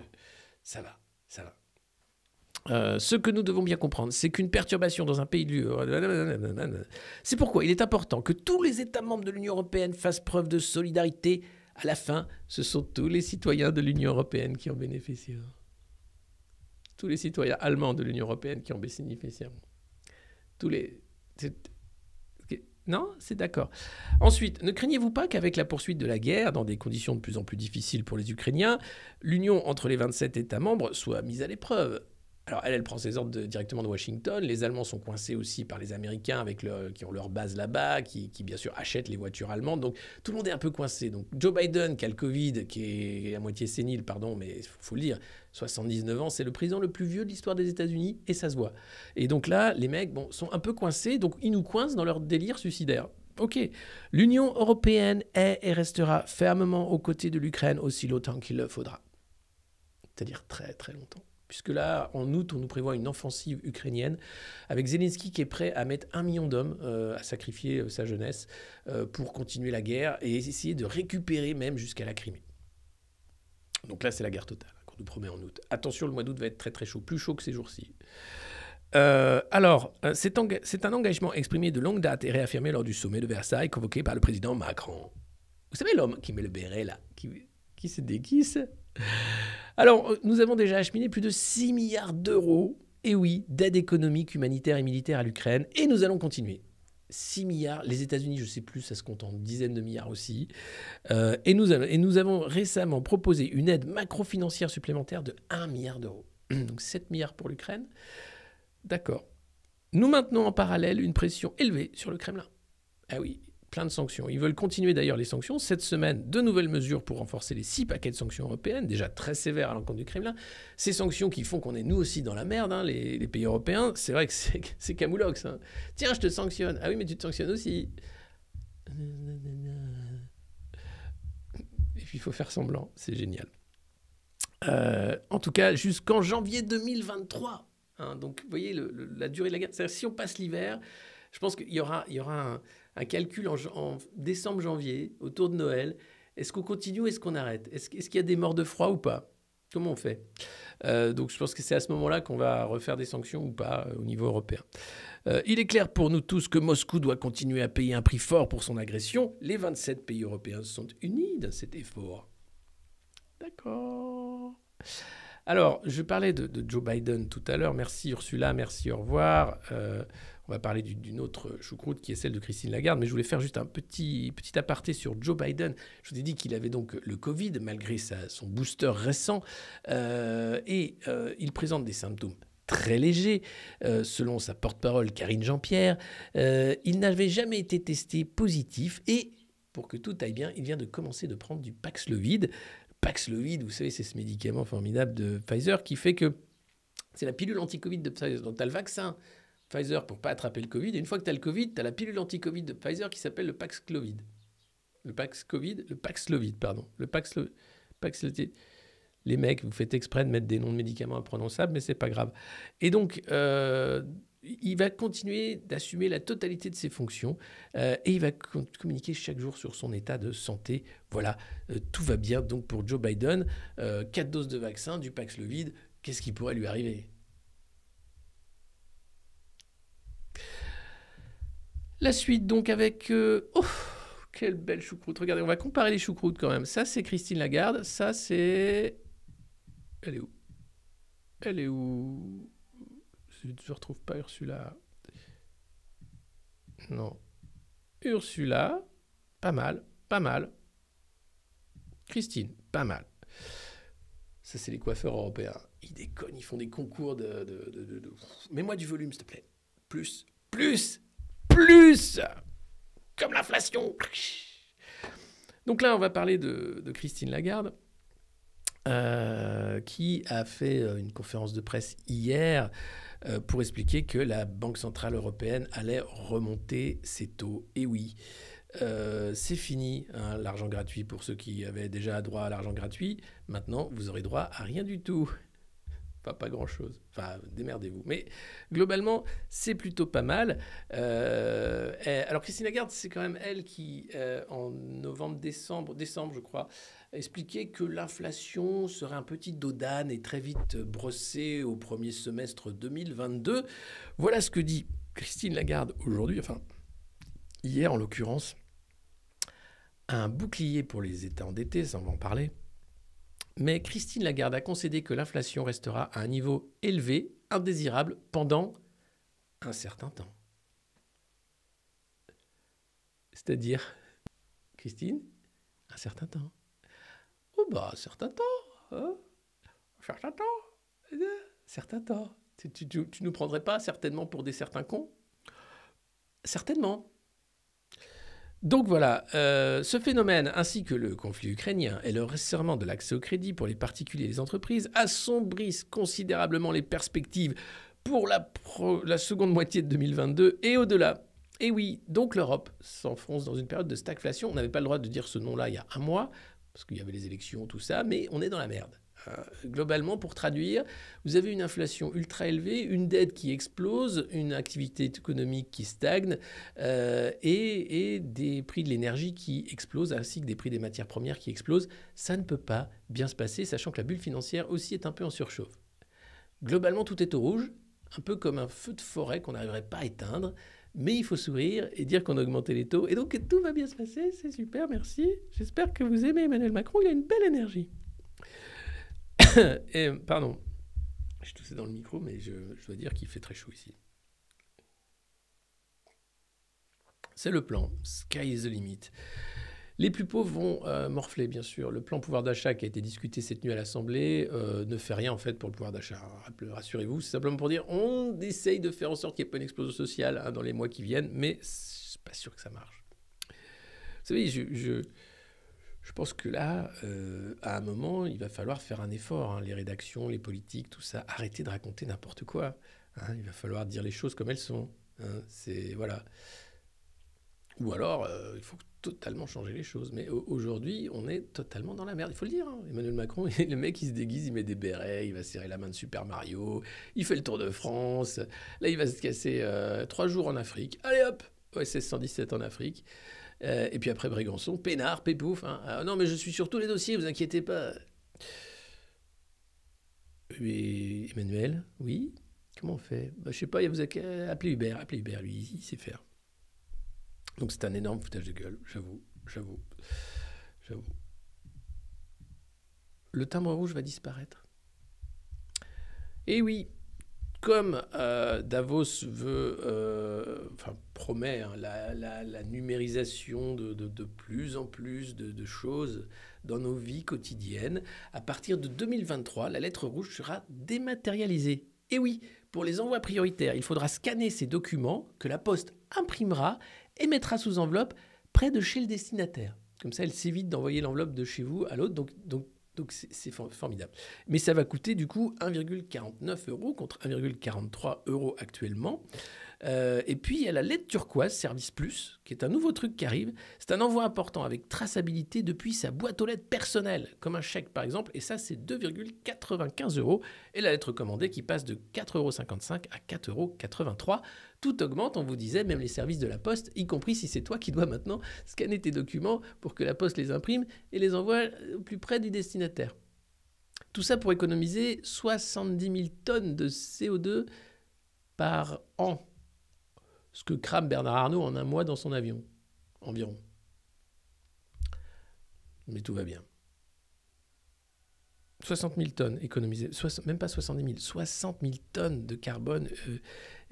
A: ça va, ça va. Euh, ce que nous devons bien comprendre, c'est qu'une perturbation dans un pays de l'UE, c'est pourquoi il est important que tous les États membres de l'Union européenne fassent preuve de solidarité. À la fin, ce sont tous les citoyens de l'Union européenne qui en bénéficieront. Tous les citoyens allemands de l'Union européenne qui en bénéficieront. Tous les. Non C'est d'accord. Ensuite, ne craignez-vous pas qu'avec la poursuite de la guerre, dans des conditions de plus en plus difficiles pour les Ukrainiens, l'union entre les 27 États membres soit mise à l'épreuve alors elle, elle prend ses ordres directement de Washington. Les Allemands sont coincés aussi par les Américains avec qui ont leur base là-bas, qui, bien sûr achètent les voitures allemandes. Donc tout le monde est un peu coincé. Donc Joe Biden, qui a Covid, qui est à moitié sénile, pardon, mais il faut, le dire, 79 ans, c'est le président le plus vieux de l'histoire des États-Unis et ça se voit. Et donc là, les mecs bon, sont un peu coincés, donc ils nous coincent dans leur délire suicidaire. Ok. L'Union européenne est et restera fermement aux côtés de l'Ukraine aussi longtemps qu'il le faudra. C'est-à-dire très très longtemps puisque là, en août, on nous prévoit une offensive ukrainienne, avec Zelensky qui est prêt à mettre un million d'hommes euh, à sacrifier euh, sa jeunesse euh, pour continuer la guerre et essayer de récupérer même jusqu'à la Crimée. Donc là, c'est la guerre totale hein, qu'on nous promet en août. Attention, le mois d'août va être très très chaud, plus chaud que ces jours-ci. alors, c'est, un engagement exprimé de longue date et réaffirmé lors du sommet de Versailles convoqué par le président Macron. Vous savez l'homme qui met le béret là, qui se déguise alors, euh, nous avons déjà acheminé plus de 6 milliards d'euros, et oui, d'aide économique, humanitaire et militaire à l'Ukraine, et nous allons continuer. 6 milliards, les États-Unis, je ne sais plus, ça se compte en dizaines de milliards aussi. Euh, et, nous et nous avons récemment proposé une aide macro-financière supplémentaire de 1 milliard d'euros. Donc 7 milliards pour l'Ukraine. D'accord. Nous maintenons en parallèle une pression élevée sur le Kremlin. Ah oui, plein de sanctions. Ils veulent continuer d'ailleurs les sanctions. Cette semaine, de nouvelles mesures pour renforcer les six paquets de sanctions européennes, déjà très sévères à l'encontre du Kremlin. Ces sanctions qui font qu'on est nous aussi dans la merde, hein, les, pays européens. C'est vrai que c'est camoulox. Hein. Tiens, je te sanctionne. Ah oui, mais tu te sanctionnes aussi. Et puis il faut faire semblant. C'est génial. Euh, en tout cas, jusqu'en janvier 2023. Hein. donc, vous voyez la durée de la guerre. si on passe l'hiver, je pense qu'il y aura, il y aura un, un calcul en, décembre-janvier, autour de Noël. Est-ce qu'on continue ou est-ce qu'on arrête Est-ce qu'il y a des morts de froid ou pas Comment on fait euh, Donc je pense que c'est à ce moment-là qu'on va refaire des sanctions ou pas euh, au niveau européen. Euh, il est clair pour nous tous que Moscou doit continuer à payer un prix fort pour son agression. Les 27 pays européens sont unis dans cet effort. D'accord. Alors, je parlais de, Joe Biden tout à l'heure. Merci Ursula, merci, au revoir. On va parler d'une autre choucroute qui est celle de Christine Lagarde, mais je voulais faire juste un petit, petit aparté sur Joe Biden. Je vous ai dit qu'il avait donc le Covid, malgré son booster récent, euh, et euh, il présente des symptômes très légers. Euh, selon sa porte-parole Karine Jean-Pierre, il n'avait jamais été testé positif et, pour que tout aille bien, il vient de commencer de prendre du Paxlovid. Paxlovid, vous savez, c'est ce médicament formidable de Pfizer qui fait que c'est la pilule anti-Covid de Pfizer. Donc, tu as le vaccin Pfizer pour ne pas attraper le Covid. Et une fois que tu as le Covid, tu as la pilule anti-Covid de Pfizer qui s'appelle le Paxlovid. Le Paxlovid, le Paxlovid, pardon. Le Paxlovid. Les mecs, vous faites exprès de mettre des noms de médicaments imprononçables, mais ce n'est pas grave. Et donc, euh, il va continuer d'assumer la totalité de ses fonctions euh, et il va communiquer chaque jour sur son état de santé. Voilà, euh, tout va bien donc pour Joe Biden. quatre doses de vaccin, du Paxlovid, qu'est-ce qui pourrait lui arriver La suite, donc, avec. Oh, quelle belle choucroute. Regardez, on va comparer les choucroutes quand même. Ça, c'est Christine Lagarde. Ça, c'est. Elle est où Elle est où Je ne retrouve pas Ursula. Non. Ursula, pas mal, pas mal. Christine, pas mal. Ça, c'est les coiffeurs européens. Ils déconnent, ils font des concours de. de, de, de... Mets-moi du volume, s'il te plaît. Plus, plus plus Comme l'inflation Donc là, on va parler de, Christine Lagarde. Euh, qui a fait euh, une conférence de presse hier euh, pour expliquer que la Banque Centrale Européenne allait remonter ses taux. Et oui, c'est fini, hein, l'argent gratuit pour ceux qui avaient déjà droit à l'argent gratuit. Maintenant, vous aurez droit à rien du tout pas grand-chose. Enfin, démerdez-vous. Mais globalement, c'est plutôt pas mal. Euh, alors, Christine Lagarde, c'est quand même elle qui, euh, en novembre-décembre, décembre, je crois, expliquait que l'inflation serait un petit dodane et très vite brossée au premier semestre 2022. Voilà ce que dit Christine Lagarde aujourd'hui, enfin, hier en l'occurrence. Un bouclier pour les États endettés, ça va en parler mais Christine Lagarde a concédé que l'inflation restera à un niveau élevé, indésirable, pendant un certain temps. C'est-à-dire, Christine, un certain temps. Oh bah, un certain temps. Hein. un certain temps. Un hein. certain temps. Tu, ne nous prendrais pas certainement pour des certains cons Certainement. Donc voilà, euh, ce phénomène ainsi que le conflit ukrainien et le resserrement de l'accès au crédit pour les particuliers et les entreprises assombrissent considérablement les perspectives pour la, la seconde moitié de 2022 et au-delà. Et oui, donc l'Europe s'enfonce dans une période de stagflation. On n'avait pas le droit de dire ce nom-là il y a un mois, parce qu'il y avait les élections, tout ça, mais on est dans la merde. Euh, globalement, pour traduire, vous avez une inflation ultra élevée, une dette qui explose, une activité économique qui stagne euh, et, et des prix de l'énergie qui explosent, ainsi que des prix des matières premières qui explosent. Ça ne peut pas bien se passer, sachant que la bulle financière aussi est un peu en surchauffe. Globalement, tout est au rouge, un peu comme un feu de forêt qu'on n'arriverait pas à éteindre mais il faut sourire et dire qu'on a augmenté les taux. Et donc tout va bien se passer, c'est super, merci. J'espère que vous aimez Emmanuel Macron, il a une belle énergie. et, pardon, j'ai toussé dans le micro, mais je, dois dire qu'il fait très chaud ici. C'est le plan. Sky is the limit. Les plus pauvres vont euh, morfler, bien sûr. Le plan pouvoir d'achat qui a été discuté cette nuit à l'Assemblée euh, ne fait rien, en fait, pour le pouvoir d'achat. Rassurez-vous, c'est simplement pour dire on essaye de faire en sorte qu'il n'y ait pas une explosion sociale hein, dans les mois qui viennent, mais je suis pas sûr que ça marche. Vous savez, je je pense que là, euh, à un moment, il va falloir faire un effort. Hein, les rédactions, les politiques, tout ça, arrêter de raconter n'importe quoi. Hein. Il va falloir dire les choses comme elles sont. Hein. voilà. Ou alors, euh, il faut totalement changer les choses. Mais aujourd'hui, on est totalement dans la merde. Il faut le dire. Emmanuel Macron, le mec, il se déguise, il met des bérets, il va serrer la main de Super Mario, il fait le tour de France. Là, il va se casser euh, trois jours en Afrique. Allez hop, OSS 117 en Afrique. Euh, et puis après Brégançon, Pénard, Pépouf. Hein. Ah, non, mais je suis sur tous les dossiers, vous inquiétez pas. Emmanuel, oui Comment on fait bah, Je sais pas, il vous a appeler Hubert. Appelez Hubert, lui, il sait faire. Donc c'est un énorme foutage de gueule, j'avoue, j'avoue, j'avoue. Le timbre rouge va disparaître. Eh oui, comme euh, Davos veut, euh, enfin, promet hein, la, numérisation de, plus en plus de, choses dans nos vies quotidiennes, à partir de 2023, la lettre rouge sera dématérialisée. Et oui, pour les envois prioritaires, il faudra scanner ces documents que la poste imprimera et mettra sous enveloppe près de chez le destinataire. Comme ça, elle s'évite d'envoyer l'enveloppe de chez vous à l'autre. Donc c'est formidable. Mais ça va coûter du coup 1,49 euros contre 1,43 euros actuellement. Euh, et puis, il y a la lettre turquoise Service Plus, qui est un nouveau truc qui arrive. C'est un envoi important avec traçabilité depuis sa boîte aux lettres personnelle, comme un chèque par exemple. Et ça, c'est 2,95 euros. Et la lettre commandée qui passe de 4,55 euros à 4,83 euros. Tout augmente, on vous disait, même les services de la Poste, y compris si c'est toi qui dois maintenant scanner tes documents pour que la Poste les imprime et les envoie au plus près du destinataire. Tout ça pour économiser 70 000 tonnes de CO2 par an ce que crame Bernard Arnault en un mois dans son avion, environ. Mais tout va bien. 60 000 tonnes économisées, même pas 70 000, 60 000 tonnes de carbone euh,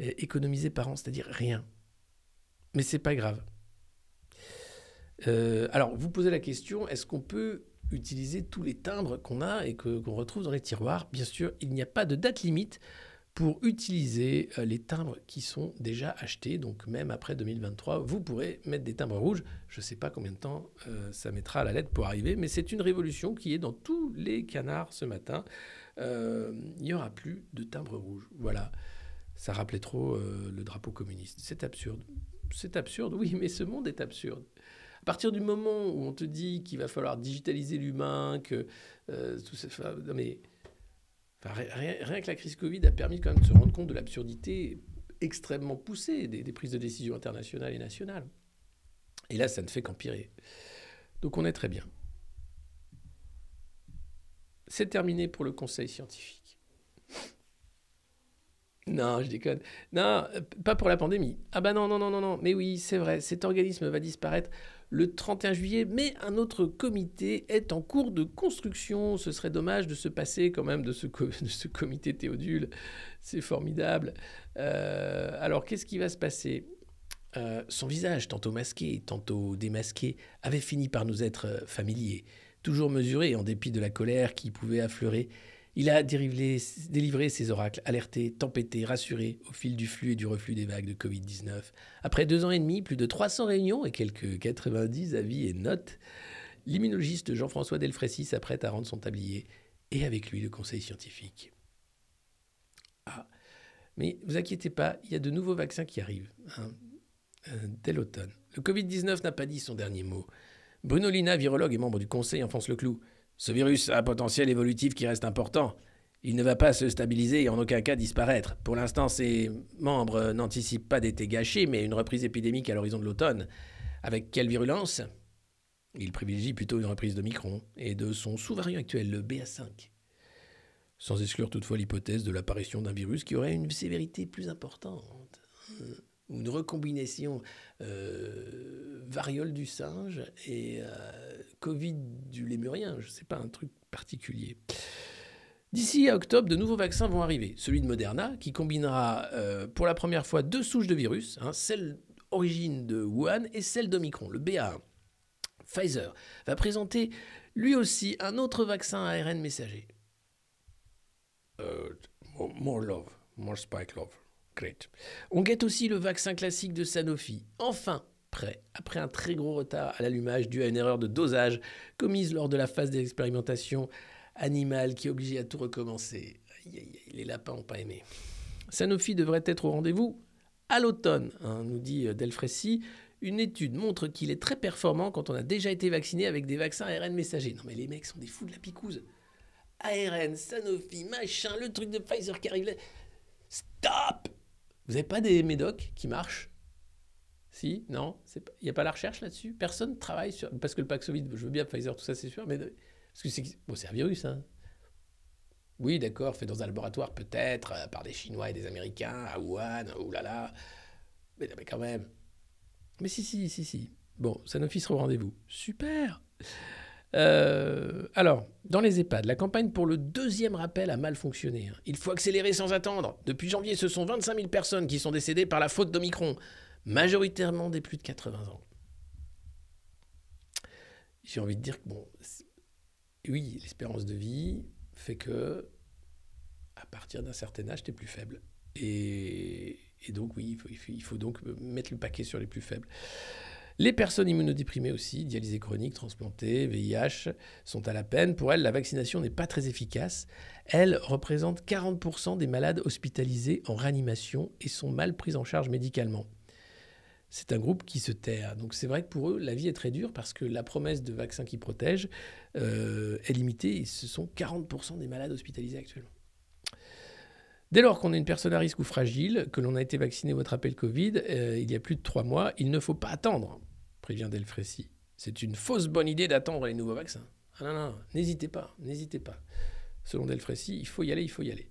A: euh, économisées par an, c'est-à-dire rien. Mais c'est pas grave. Euh, alors, vous posez la question est-ce qu'on peut utiliser tous les timbres qu'on a et que, qu'on retrouve dans les tiroirs Bien sûr, il n'y a pas de date limite pour utiliser euh, les timbres qui sont déjà achetés. Donc même après 2023, vous pourrez mettre des timbres rouges. Je ne sais pas combien de temps euh, ça mettra à la lettre pour arriver, mais c'est une révolution qui est dans tous les canards ce matin. Euh, il n'y aura plus de timbres rouges. Voilà. Ça rappelait trop le drapeau communiste. C'est absurde. C'est absurde, oui, mais ce monde est absurde. À partir du moment où on te dit qu'il va falloir digitaliser l'humain, que tout ça... Non mais rien, que la crise Covid a permis quand même de se rendre compte de l'absurdité extrêmement poussée des, prises de décision internationales et nationales. Et là, ça ne fait qu'empirer. Donc on est très bien. C'est terminé pour le conseil scientifique. Non, je déconne. Non, pas pour la pandémie. Ah bah non, non, non, non, non. Mais oui, c'est vrai, cet organisme va disparaître le 31 juillet, mais un autre comité est en cours de construction. Ce serait dommage de se passer quand même de ce, comité Théodule. C'est formidable. Euh, alors, qu'est-ce qui va se passer euh, Son visage, tantôt masqué, tantôt démasqué, avait fini par nous être euh, familier, toujours mesuré en dépit de la colère qui pouvait affleurer il a délivré ses oracles, alerté, tempêté, rassuré au fil du flux et du reflux des vagues de Covid-19. Après deux ans et demi, plus de 300 réunions et quelques 90 avis et notes, l'immunologiste Jean-François Delfrécy s'apprête à rendre son tablier et avec lui le conseil scientifique. Ah, mais vous inquiétez pas, il y a de nouveaux vaccins qui arrivent hein, euh, dès l'automne. Le Covid-19 n'a pas dit son dernier mot. Bruno Lina, virologue et membre du conseil, enfonce le clou. Ce virus a un potentiel évolutif qui reste important. Il ne va pas se stabiliser et en aucun cas disparaître. Pour l'instant, ses membres n'anticipent pas d'été gâché, mais une reprise épidémique à l'horizon de l'automne. Avec quelle virulence Il privilégie plutôt une reprise de Micron et de son sous-variant actuel, le BA5. Sans exclure toutefois l'hypothèse de l'apparition d'un virus qui aurait une sévérité plus importante ou une recombination euh, variole du singe et euh, Covid du lémurien, je ne sais pas, un truc particulier. D'ici à octobre, de nouveaux vaccins vont arriver. Celui de Moderna, qui combinera euh, pour la première fois deux souches de virus, hein, celle origine de Wuhan et celle d'Omicron, le BA1. Pfizer va présenter lui aussi un autre vaccin ARN messager. more love, more spike love. On guette aussi le vaccin classique de Sanofi. Enfin, prêt, après un très gros retard à l'allumage dû à une erreur de dosage commise lors de la phase d'expérimentation animale qui oblige à tout recommencer. aïe, les lapins n'ont pas aimé. Sanofi devrait être au rendez-vous à l'automne, hein, nous dit euh, Delfrécy. Une étude montre qu'il est très performant quand on a déjà été vacciné avec des vaccins ARN messagers. Non mais les mecs sont des fous de la picouse. ARN, Sanofi, machin, le truc de Pfizer qui arrive là. Stop vous n'avez pas des médocs qui marchent Si Non Il n'y a pas la recherche là-dessus Personne ne travaille sur. Parce que le Paxovid, je veux bien Pfizer, tout ça, c'est sûr, mais. Parce que c'est un virus, hein. Oui, d'accord, fait dans un laboratoire peut-être, euh, par des Chinois et des Américains, à Wuhan, là Mais, mais quand même. Mais si, si, si, si. Bon, Sanofi sera au rendez-vous. Super euh, alors, dans les EHPAD, la campagne pour le deuxième rappel a mal fonctionné. Hein. Il faut accélérer sans attendre. Depuis janvier, ce sont 25 000 personnes qui sont décédées par la faute d'Omicron, majoritairement des plus de 80 ans. J'ai envie de dire que, bon, oui, l'espérance de vie fait que, à partir d'un certain âge, tu es plus faible. Et, donc, oui, il faut, il faut donc euh, mettre le paquet sur les plus faibles. Les personnes immunodéprimées aussi, dialysées chroniques, transplantées, VIH, sont à la peine. Pour elles, la vaccination n'est pas très efficace. Elles représentent 40% des malades hospitalisés en réanimation et sont mal prises en charge médicalement. C'est un groupe qui se terre. Donc c'est vrai que pour eux, la vie est très dure parce que la promesse de vaccins qui protègent euh, est limitée. Et ce sont 40% des malades hospitalisés actuellement. Dès lors qu'on est une personne à risque ou fragile, que l'on a été vacciné ou attrapé le Covid euh, il y a plus de trois mois, il ne faut pas attendre prévient Delfrécy. C'est une fausse bonne idée d'attendre les nouveaux vaccins. Ah non, n'hésitez pas, n'hésitez pas. Selon Delfrécy, il faut y aller, il faut y aller.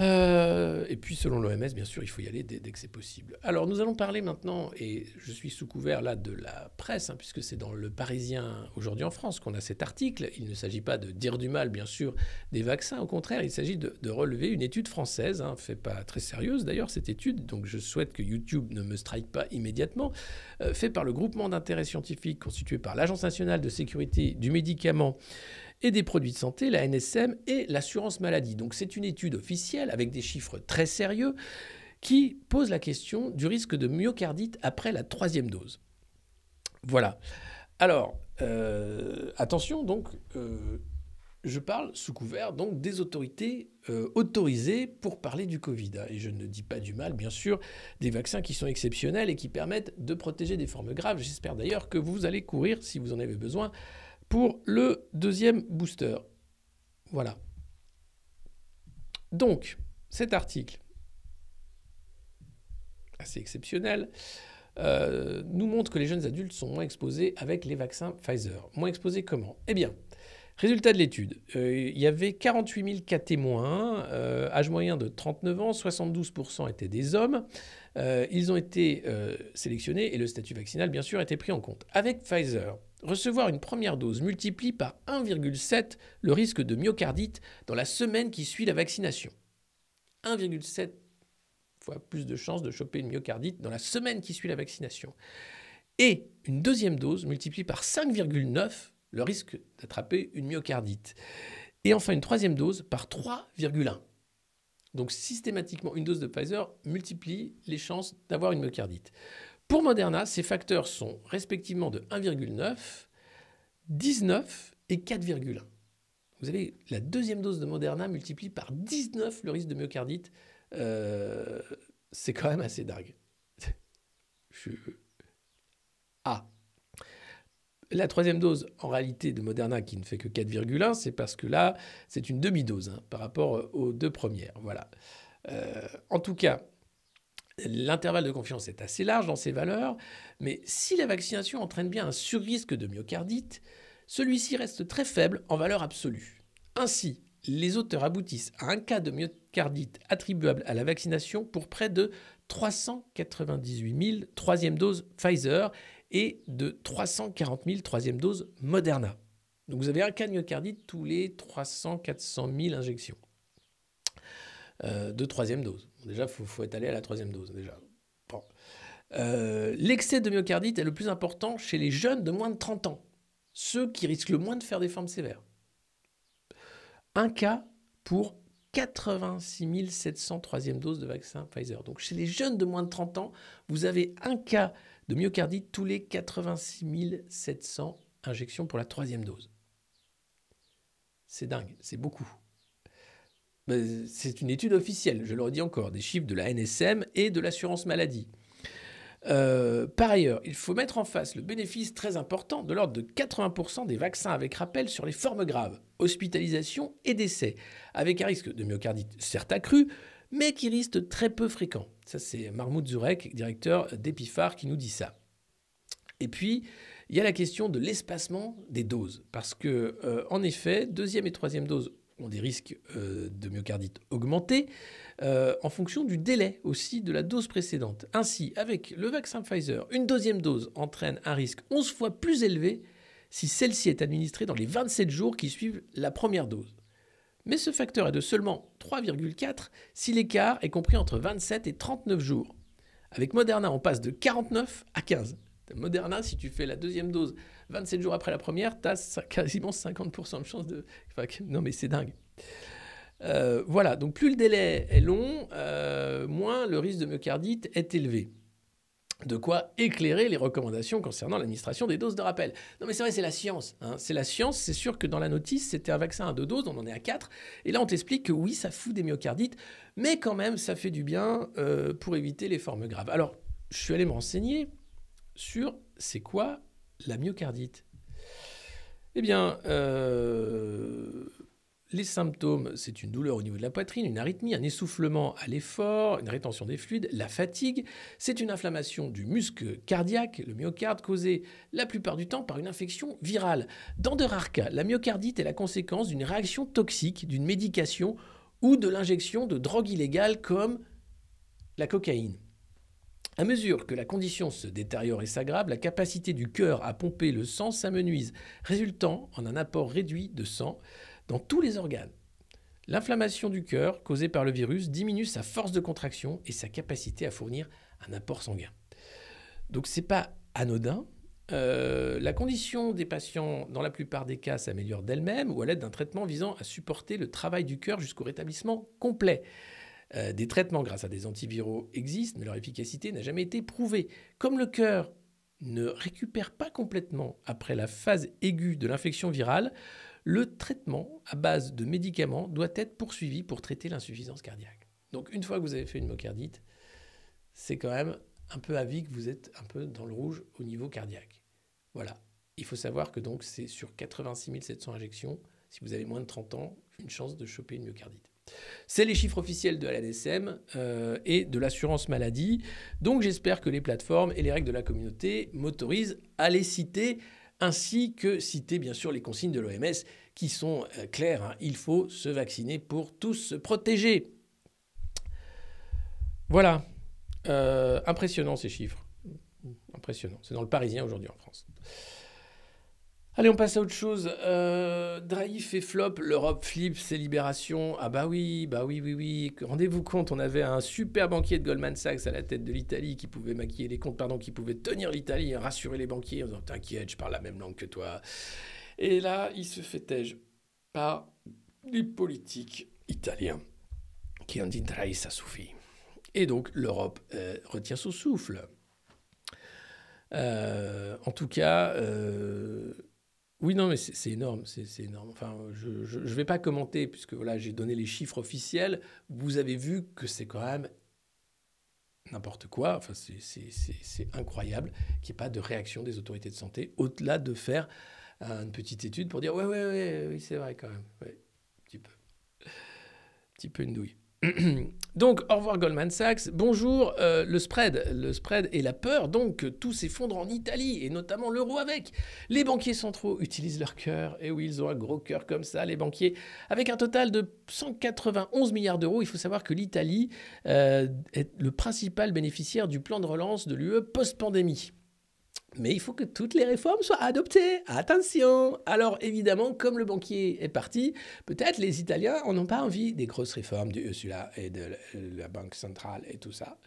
A: Euh, et puis, selon l'OMS, bien sûr, il faut y aller dès, que c'est possible. Alors, nous allons parler maintenant, et je suis sous couvert là de la presse, hein, puisque c'est dans le Parisien aujourd'hui en France qu'on a cet article. Il ne s'agit pas de dire du mal, bien sûr, des vaccins. Au contraire, il s'agit de, relever une étude française, hein, fait pas très sérieuse d'ailleurs, cette étude. Donc, je souhaite que YouTube ne me strike pas immédiatement, euh, fait par le groupement d'intérêt scientifique constitué par l'Agence nationale de sécurité du médicament et des produits de santé, la NSM et l'assurance maladie. Donc c'est une étude officielle avec des chiffres très sérieux qui pose la question du risque de myocardite après la troisième dose. Voilà. Alors, euh, attention, donc, euh, je parle sous couvert donc des autorités euh, autorisées pour parler du Covid. Ah, et je ne dis pas du mal, bien sûr, des vaccins qui sont exceptionnels et qui permettent de protéger des formes graves. J'espère d'ailleurs que vous allez courir, si vous en avez besoin, pour le deuxième booster. Voilà. Donc, cet article, assez exceptionnel, euh, nous montre que les jeunes adultes sont moins exposés avec les vaccins Pfizer. Moins exposés comment Eh bien, résultat de l'étude, euh, il y avait 48 000 cas témoins, euh, âge moyen de 39 ans, 72% étaient des hommes. ils ont été sélectionnés et le statut vaccinal, bien sûr, était pris en compte. Avec Pfizer, Recevoir une première dose multiplie par 1,7 le risque de myocardite dans la semaine qui suit la vaccination. 1,7 fois plus de chances de choper une myocardite dans la semaine qui suit la vaccination. Et une deuxième dose multiplie par 5,9 le risque d'attraper une myocardite. Et enfin une troisième dose par 3,1. Donc systématiquement, une dose de Pfizer multiplie les chances d'avoir une myocardite. Pour Moderna, ces facteurs sont respectivement de 1,9, 19 et 4,1. Vous avez la deuxième dose de Moderna multiplie par 19 le risque de myocardite. Euh, c'est quand même assez dingue. Ah. La troisième dose, en réalité, de Moderna qui ne fait que 4,1, c'est parce que là, c'est une demi-dose hein, par rapport aux deux premières. Voilà. Euh, en tout cas, L'intervalle de confiance est assez large dans ces valeurs, mais si la vaccination entraîne bien un surrisque de myocardite, celui-ci reste très faible en valeur absolue. Ainsi, les auteurs aboutissent à un cas de myocardite attribuable à la vaccination pour près de 398 000 troisième dose Pfizer et de 340 000 troisième dose Moderna. Donc vous avez un cas de myocardite tous les 300-400 000 injections. Euh, de troisième dose. Déjà, il faut, être allé à la troisième dose. déjà. Euh, l'excès de myocardite est le plus important chez les jeunes de moins de 30 ans, ceux qui risquent le moins de faire des formes sévères. Un cas pour 86 700 troisième dose de vaccin Pfizer. Donc chez les jeunes de moins de 30 ans, vous avez un cas de myocardite tous les 86 700 injections pour la troisième dose. C'est dingue, c'est beaucoup. C'est une étude officielle, je le redis encore, des chiffres de la NSM et de l'assurance maladie. Euh, par ailleurs, il faut mettre en face le bénéfice très important de l'ordre de 80% des vaccins avec rappel sur les formes graves, hospitalisation et décès, avec un risque de myocardite certes accru, mais qui reste très peu fréquent. Ça, c'est Marmoud Zurek, directeur d'Epifar, qui nous dit ça. Et puis, il y a la question de l'espacement des doses, parce que, euh, en effet, deuxième et troisième dose ont des risques euh, de myocardite augmentés euh, en fonction du délai aussi de la dose précédente. Ainsi, avec le vaccin Pfizer, une deuxième dose entraîne un risque 11 fois plus élevé si celle-ci est administrée dans les 27 jours qui suivent la première dose. Mais ce facteur est de seulement 3,4 si l'écart est compris entre 27 et 39 jours. Avec Moderna, on passe de 49 à 15. Moderna, si tu fais la deuxième dose 27 jours après la première, tu as quasiment 50% de chance de... non mais c'est dingue. Euh, voilà, donc plus le délai est long, euh, moins le risque de myocardite est élevé. De quoi éclairer les recommandations concernant l'administration des doses de rappel. Non mais c'est vrai, c'est la science. Hein. C'est la science, c'est sûr que dans la notice, c'était un vaccin à deux doses, on en est à quatre. Et là, on t'explique que oui, ça fout des myocardites, mais quand même, ça fait du bien euh, pour éviter les formes graves. Alors, je suis allé me renseigner sur c'est quoi la myocardite Eh bien, euh, les symptômes, c'est une douleur au niveau de la poitrine, une arythmie, un essoufflement à l'effort, une rétention des fluides, la fatigue. C'est une inflammation du muscle cardiaque, le myocarde, causée la plupart du temps par une infection virale. Dans de rares cas, la myocardite est la conséquence d'une réaction toxique, d'une médication ou de l'injection de drogues illégales comme la cocaïne. À mesure que la condition se détériore et s'aggrave, la capacité du cœur à pomper le sang s'amenuise, résultant en un apport réduit de sang dans tous les organes. L'inflammation du cœur causée par le virus diminue sa force de contraction et sa capacité à fournir un apport sanguin. Donc ce n'est pas anodin. Euh, la condition des patients, dans la plupart des cas, s'améliore d'elle-même ou à l'aide d'un traitement visant à supporter le travail du cœur jusqu'au rétablissement complet. Euh, des traitements grâce à des antiviraux existent, mais leur efficacité n'a jamais été prouvée. Comme le cœur ne récupère pas complètement après la phase aiguë de l'infection virale, le traitement à base de médicaments doit être poursuivi pour traiter l'insuffisance cardiaque. Donc une fois que vous avez fait une myocardite, c'est quand même un peu avis que vous êtes un peu dans le rouge au niveau cardiaque. Voilà. Il faut savoir que donc c'est sur 86 700 injections, si vous avez moins de 30 ans, une chance de choper une myocardite. C'est les chiffres officiels de la euh, et de l'assurance maladie. Donc j'espère que les plateformes et les règles de la communauté m'autorisent à les citer, ainsi que citer bien sûr les consignes de l'OMS qui sont euh, claires. Hein. Il faut se vacciner pour tous se protéger. Voilà. Euh, impressionnant ces chiffres. Impressionnant. C'est dans le Parisien aujourd'hui en France. Allez, on passe à autre chose. Euh, Drahi fait flop, l'Europe flippe, ses libérations. Ah bah oui, bah oui, oui, oui. Rendez-vous compte, on avait un super banquier de Goldman Sachs à la tête de l'Italie qui pouvait maquiller les comptes, pardon, qui pouvait tenir l'Italie, rassurer les banquiers en disant T'inquiète, je parle la même langue que toi. Et là, il se fait je par les politiques italiens qui ont dit Drahi, ça suffit. Et donc, l'Europe euh, retient son souffle. Euh, en tout cas, euh, oui, non, mais c'est énorme, c'est énorme. Enfin, je ne vais pas commenter, puisque voilà, j'ai donné les chiffres officiels. Vous avez vu que c'est quand même n'importe quoi. Enfin, c'est incroyable qu'il n'y ait pas de réaction des autorités de santé, au-delà de faire une petite étude pour dire, ouais, ouais, ouais, oui, c'est vrai quand même. un petit peu. Un petit peu une douille. donc, au revoir Goldman Sachs. Bonjour, euh, le spread. Le spread et la peur, donc, tout s'effondre en Italie, et notamment l'euro avec. Les banquiers centraux utilisent leur cœur. Et oui, ils ont un gros cœur comme ça, les banquiers. Avec un total de 191 milliards d'euros, il faut savoir que l'Italie euh, est le principal bénéficiaire du plan de relance de l'UE post-pandémie. Mais il faut que toutes les réformes soient adoptées. Attention Alors évidemment, comme le banquier est parti, peut-être les Italiens en ont pas envie des grosses réformes de Ursula et de la Banque centrale et tout ça.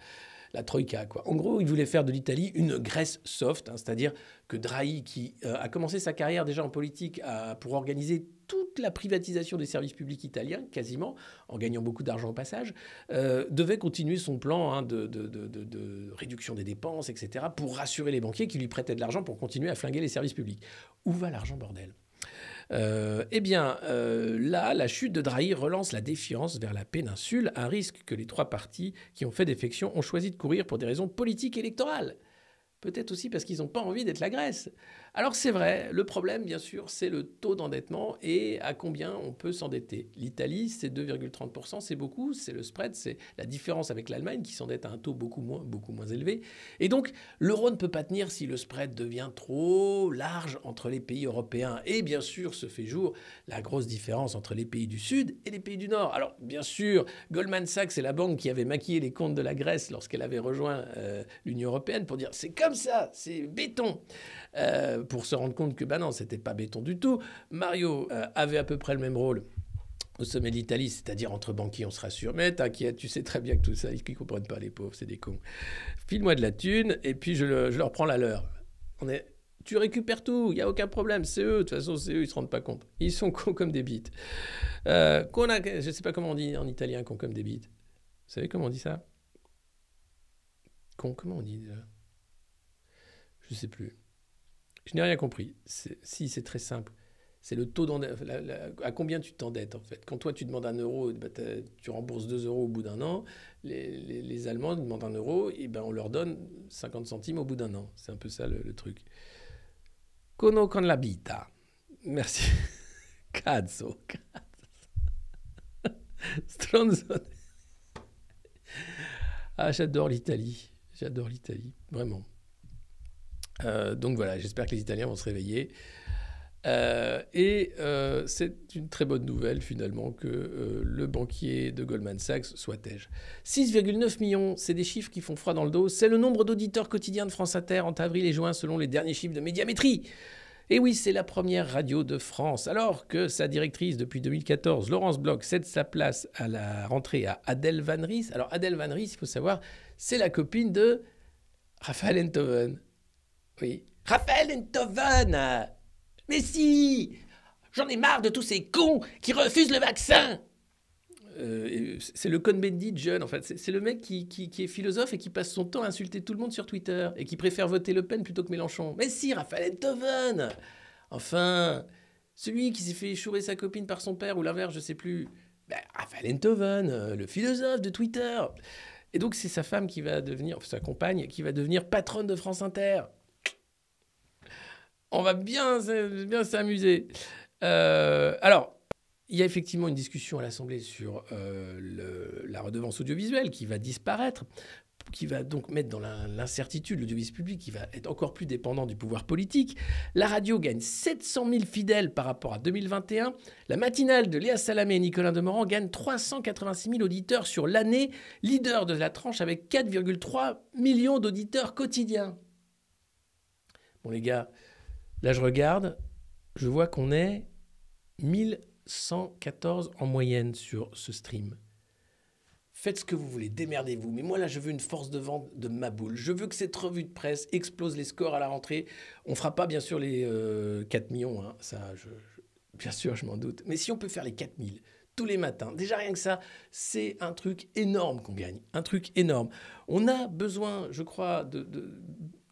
A: La Troïka, quoi. En gros, il voulait faire de l'Italie une Grèce soft, hein, c'est-à-dire que Drahi, qui euh, a commencé sa carrière déjà en politique pour organiser toute la privatisation des services publics italiens, quasiment, en gagnant beaucoup d'argent au passage, euh, devait continuer son plan hein, de, réduction des dépenses, etc., pour rassurer les banquiers qui lui prêtaient de l'argent pour continuer à flinguer les services publics. Où va l'argent, bordel euh, eh bien, euh, là, la chute de Drahi relance la défiance vers la péninsule, un risque que les trois partis qui ont fait défection ont choisi de courir pour des raisons politiques électorales. Peut-être aussi parce qu'ils n'ont pas envie d'être la Grèce. Alors c'est vrai, le problème bien sûr, c'est le taux d'endettement et à combien on peut s'endetter. L'Italie, c'est 2,30%, c'est beaucoup, c'est le spread, c'est la différence avec l'Allemagne qui s'endette à un taux beaucoup moins, beaucoup moins élevé. Et donc l'euro ne peut pas tenir si le spread devient trop large entre les pays européens. Et bien sûr, se fait jour la grosse différence entre les pays du Sud et les pays du Nord. Alors bien sûr, Goldman Sachs est la banque qui avait maquillé les comptes de la Grèce lorsqu'elle avait rejoint euh, l'Union européenne pour dire c'est comme ça, c'est béton. Euh, pour se rendre compte que, bah non, c'était pas béton du tout. Mario euh, avait à peu près le même rôle au sommet d'italie, c'est-à-dire entre banquiers, on se rassure. Mais t'inquiète, tu sais très bien que tout ça, ils ne comprennent pas, les pauvres, c'est des cons. File-moi de la thune, et puis je, leur prends la leur. On est, tu récupères tout, il n'y a aucun problème, c'est eux, de toute façon, c'est eux, ils se rendent pas compte. Ils sont cons comme des bites. Euh, je ne sais pas comment on dit en italien, cons comme des bites. Vous savez comment on dit ça Con, comment on dit Je sais plus. Je n'ai rien compris. Si, c'est très simple. C'est le taux d'endettement. À combien tu t'endettes, en fait Quand toi, tu demandes un euro, bah, tu rembourses 2 euros au bout d'un an. Les, Allemands demandent un euro, et ben, on leur donne 50 centimes au bout d'un an. C'est un peu ça le, truc. Kono con la vita. Merci. Cazzo. Stronzo. Ah, j'adore l'Italie. J'adore l'Italie. Vraiment. Euh, donc voilà, j'espère que les Italiens vont se réveiller. Euh, et euh, c'est une très bonne nouvelle finalement que le banquier de Goldman Sachs soit 6,9 millions, c'est des chiffres qui font froid dans le dos. C'est le nombre d'auditeurs quotidiens de France Inter entre avril et juin selon les derniers chiffres de médiamétrie. Et oui, c'est la première radio de France. Alors que sa directrice depuis 2014, Laurence Bloch, cède sa place à la rentrée à Adèle Van Ries. Alors Adèle Van Ries, il faut savoir, c'est la copine de Raphaël Enthoven. Oui. Raphaël Entoven euh, Mais si J'en ai marre de tous ces cons qui refusent le vaccin euh, c'est le con bendit jeune, en fait. C'est le mec qui, est philosophe et qui passe son temps à insulter tout le monde sur Twitter et qui préfère voter Le Pen plutôt que Mélenchon. Mais si, Raphaël Entoven Enfin, celui qui s'est fait échouer sa copine par son père ou l'inverse, je sais plus. Bah, Raphaël euh, le philosophe de Twitter. Et donc, c'est sa femme qui va devenir, sa compagne, qui va devenir patronne de France Inter on va bien, bien s'amuser. Euh, alors, il y a effectivement une discussion à l'Assemblée sur euh, la redevance audiovisuelle qui va disparaître, qui va donc mettre dans l'incertitude l'audiovisuel public, qui va être encore plus dépendant du pouvoir politique. La radio gagne 700 000 fidèles par rapport à 2021. La matinale de Léa Salamé et Nicolas Demorand gagne 386 000 auditeurs sur l'année, leader de la tranche avec 4,3 millions d'auditeurs quotidiens. Bon les gars, Là, je regarde, je vois qu'on est 1114 en moyenne sur ce stream. Faites ce que vous voulez, démerdez-vous. Mais moi, là, je veux une force de vente de ma boule. Je veux que cette revue de presse explose les scores à la rentrée. On fera pas, bien sûr, les 4 euh, millions. Hein. Ça, bien sûr, je m'en doute. Mais si on peut faire les 4000 tous les matins, déjà rien que ça, c'est un truc énorme qu'on gagne. Un truc énorme. On a besoin, je crois, de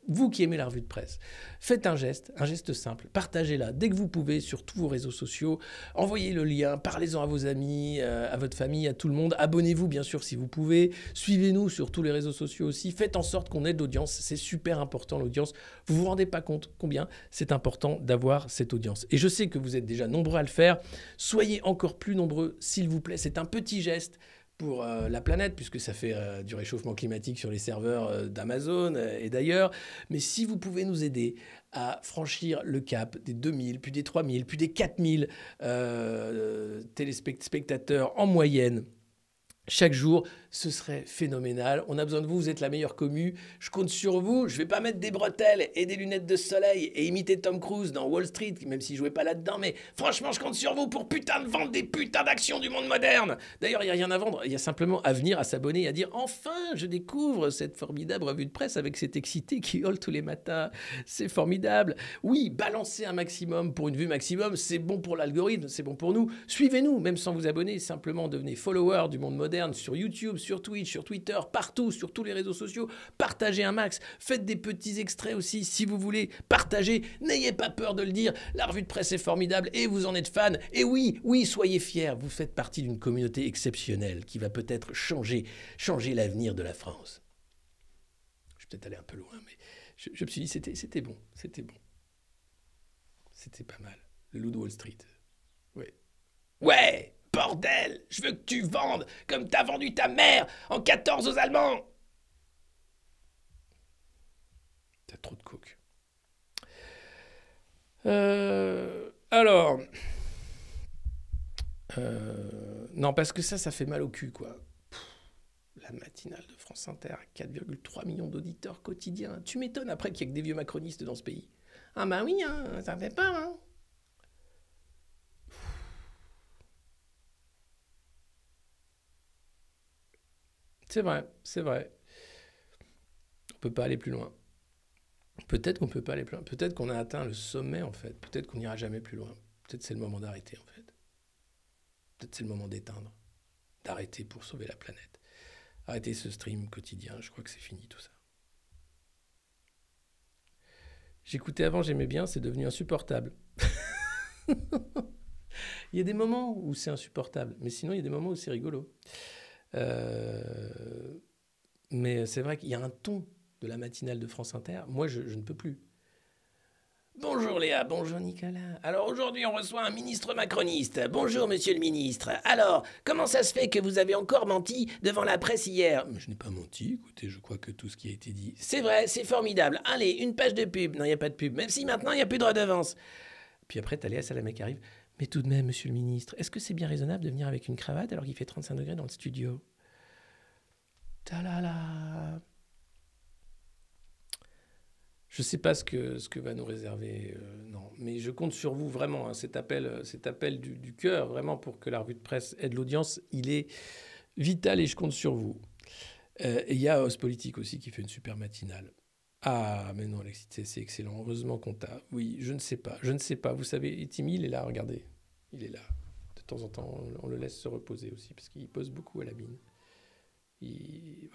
A: vous qui aimez la revue de presse, faites un geste, un geste simple, partagez-la dès que vous pouvez sur tous vos réseaux sociaux, envoyez le lien, parlez-en à vos amis, euh, à votre famille, à tout le monde, abonnez-vous bien sûr si vous pouvez, suivez-nous sur tous les réseaux sociaux aussi, faites en sorte qu'on ait l'audience, c'est super important l'audience, vous vous rendez pas compte combien c'est important d'avoir cette audience. Et je sais que vous êtes déjà nombreux à le faire, soyez encore plus nombreux s'il vous plaît, c'est un petit geste, pour euh, la planète, puisque ça fait euh, du réchauffement climatique sur les serveurs euh, d'Amazon et d'ailleurs. Mais si vous pouvez nous aider à franchir le cap des 2000, puis des 3000, puis des 4000 téléspectateurs en moyenne chaque jour, ce serait phénoménal. On a besoin de vous, vous êtes la meilleure commu. Je compte sur vous. Je vais pas mettre des bretelles et des lunettes de soleil et imiter Tom Cruise dans Wall Street, même s'il jouait pas là-dedans. Mais franchement, je compte sur vous pour putain de vendre des putains d'actions du monde moderne. D'ailleurs, il n'y a rien à vendre. Il y a simplement à venir, à s'abonner, à dire enfin, je découvre cette formidable revue de presse avec cette excité qui hurle tous les matins. C'est formidable. Oui, balancez un maximum pour une vue maximum. C'est bon pour l'algorithme, c'est bon pour nous. Suivez-nous, même sans vous abonner. Simplement devenez follower du monde moderne sur YouTube, sur Twitch, sur Twitter, partout, sur tous les réseaux sociaux. Partagez un max. Faites des petits extraits aussi si vous voulez. Partagez. N'ayez pas peur de le dire. La revue de presse est formidable et vous en êtes fan. Et oui, oui, soyez fiers. Vous faites partie d'une communauté exceptionnelle qui va peut-être changer, changer l'avenir de la France. Je suis peut-être allé un peu loin, mais je, me suis dit, c'était, c'était bon. C'était bon. C'était pas mal. Le loup de Wall Street. Ouais. Ouais! Bordel Je veux que tu vendes comme t'as vendu ta mère en 14 aux Allemands T'as trop de coq Euh, alors... Euh, non, parce que ça, ça fait mal au cul, quoi. la matinale de France Inter, 4,3 millions d'auditeurs quotidiens. Tu m'étonnes après qu'il y ait que des vieux macronistes dans ce pays. Ah bah oui, hein, ça fait peur, hein C'est vrai, c'est vrai. On peut pas aller plus loin. Peut-être qu'on peut pas aller plus loin. Peut-être qu'on a atteint le sommet, en fait. Peut-être qu'on n'ira jamais plus loin. Peut-être c'est le moment d'arrêter, en fait. Peut-être c'est le moment d'éteindre, d'arrêter pour sauver la planète. Arrêter ce stream quotidien, je crois que c'est fini tout ça. J'écoutais avant, j'aimais bien, c'est devenu insupportable. il y a des moments où c'est insupportable, mais sinon il y a des moments où c'est rigolo. Euh, mais c'est vrai qu'il y a un ton de la matinale de France Inter. Moi, je, ne peux plus. Bonjour Léa, bonjour Nicolas. Alors aujourd'hui, on reçoit un ministre macroniste. Bonjour monsieur le ministre. Alors, comment ça se fait que vous avez encore menti devant la presse hier Je n'ai pas menti, écoutez, je crois que tout ce qui a été dit. C'est vrai, c'est formidable. Allez, une page de pub. Non, il n'y a pas de pub. Même si maintenant, il n'y a plus de redevance. Puis après, t'as Léa Salamé qui arrive. Mais tout de même, monsieur le ministre, est-ce que c'est bien raisonnable de venir avec une cravate alors qu'il fait 35 degrés dans le studio Ta -la -la. Je sais pas ce que, ce que va nous réserver, euh, non. Mais je compte sur vous vraiment, hein, cet appel, euh, cet appel du, cœur, vraiment pour que la revue de presse aide l'audience. Il est vital et je compte sur vous. Euh, et Il y a Os Politique aussi qui fait une super matinale. Ah, mais non, Alexis, c'est excellent. Heureusement qu'on t'a. Oui, je ne sais pas. Je ne sais pas. Vous savez, Timmy, il est là, regardez. Il est là. De temps en temps, on, le laisse se reposer aussi, parce qu'il pose beaucoup à la mine.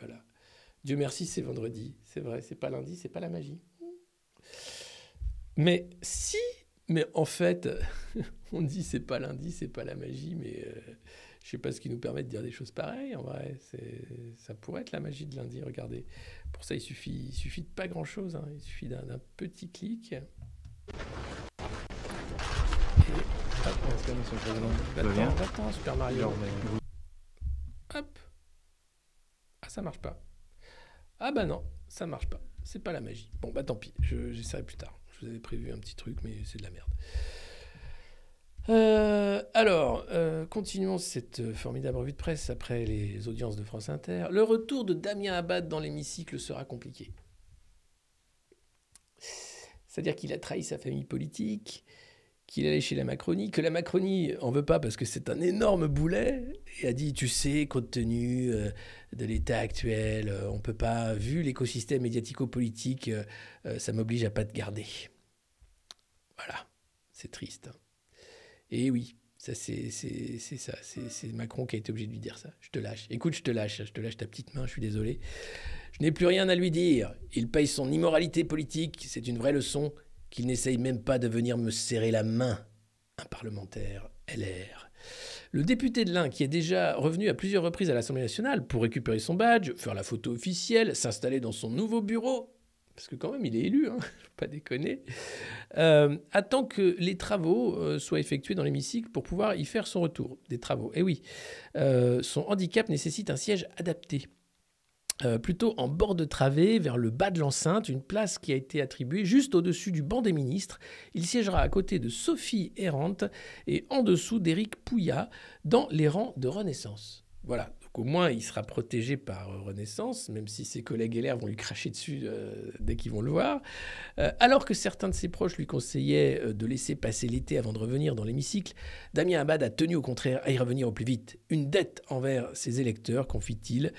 A: Voilà. Dieu merci, c'est vendredi. C'est vrai, c'est pas lundi, c'est pas la magie. Mais si, mais en fait, on dit c'est pas lundi, c'est pas la magie, mais je euh, je sais pas ce qui nous permet de dire des choses pareilles. En vrai, ça pourrait être la magie de lundi. Regardez, pour ça, il suffit, il suffit de pas grand-chose. Hein. Il suffit d'un petit clic. Et va-t'en, Super Mario. Hop. Ah, ça marche pas. Ah bah non, ça marche pas. C'est pas la magie. Bon, bah tant pis, j'essaierai plus tard. Je vous avais prévu un petit truc, mais c'est de la merde. Euh, alors, euh, continuons cette euh, formidable revue de presse après les audiences de France Inter. Le retour de Damien Abad dans l'hémicycle sera compliqué. C'est-à-dire qu'il a trahi sa famille politique, qu'il allait chez la Macronie, que la Macronie en veut pas parce que c'est un énorme boulet, et a dit, tu sais, compte tenu de l'état actuel, on peut pas, vu l'écosystème médiatico-politique, ça m'oblige à pas te garder. Voilà, c'est triste. Et oui, ça c'est ça, c'est Macron qui a été obligé de lui dire ça. Je te lâche. Écoute, je te lâche, je te lâche ta petite main, je suis désolé. Je n'ai plus rien à lui dire. Il paye son immoralité politique, c'est une vraie leçon qu'il n'essaye même pas de venir me serrer la main. Un parlementaire LR. Le député de l'Ain, qui est déjà revenu à plusieurs reprises à l'Assemblée nationale pour récupérer son badge, faire la photo officielle, s'installer dans son nouveau bureau, parce que quand même il est élu, hein, faut pas déconner, euh, attend que les travaux euh, soient effectués dans l'hémicycle pour pouvoir y faire son retour. Des travaux, eh oui. Euh, son handicap nécessite un siège adapté. plutôt en bord de travée, vers le bas de l'enceinte, une place qui a été attribuée juste au-dessus du banc des ministres. Il siégera à côté de Sophie Errante et en dessous d'Éric Pouillat dans les rangs de Renaissance. Voilà, donc au moins il sera protégé par euh, Renaissance, même si ses collègues LR vont lui cracher dessus euh, dès qu'ils vont le voir. Euh, alors que certains de ses proches lui conseillaient de laisser passer l'été avant de revenir dans l'hémicycle, Damien Abad a tenu au contraire à y revenir au plus vite. Une dette envers ses électeurs, confie-t-il.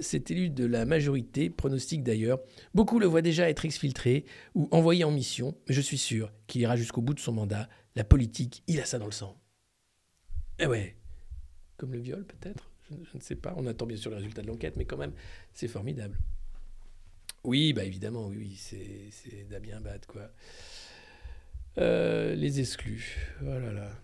A: cet élu de la majorité pronostique d'ailleurs. Beaucoup le voient déjà être exfiltré ou envoyé en mission, mais je suis sûr qu'il ira jusqu'au bout de son mandat. La politique, il a ça dans le sang. Eh ouais, comme le viol peut-être, je, ne sais pas. On attend bien sûr les résultats de l'enquête, mais quand même, c'est formidable. Oui, bah évidemment, oui, c'est, c'est Damien Bad, quoi. Euh, les exclus, voilà. Oh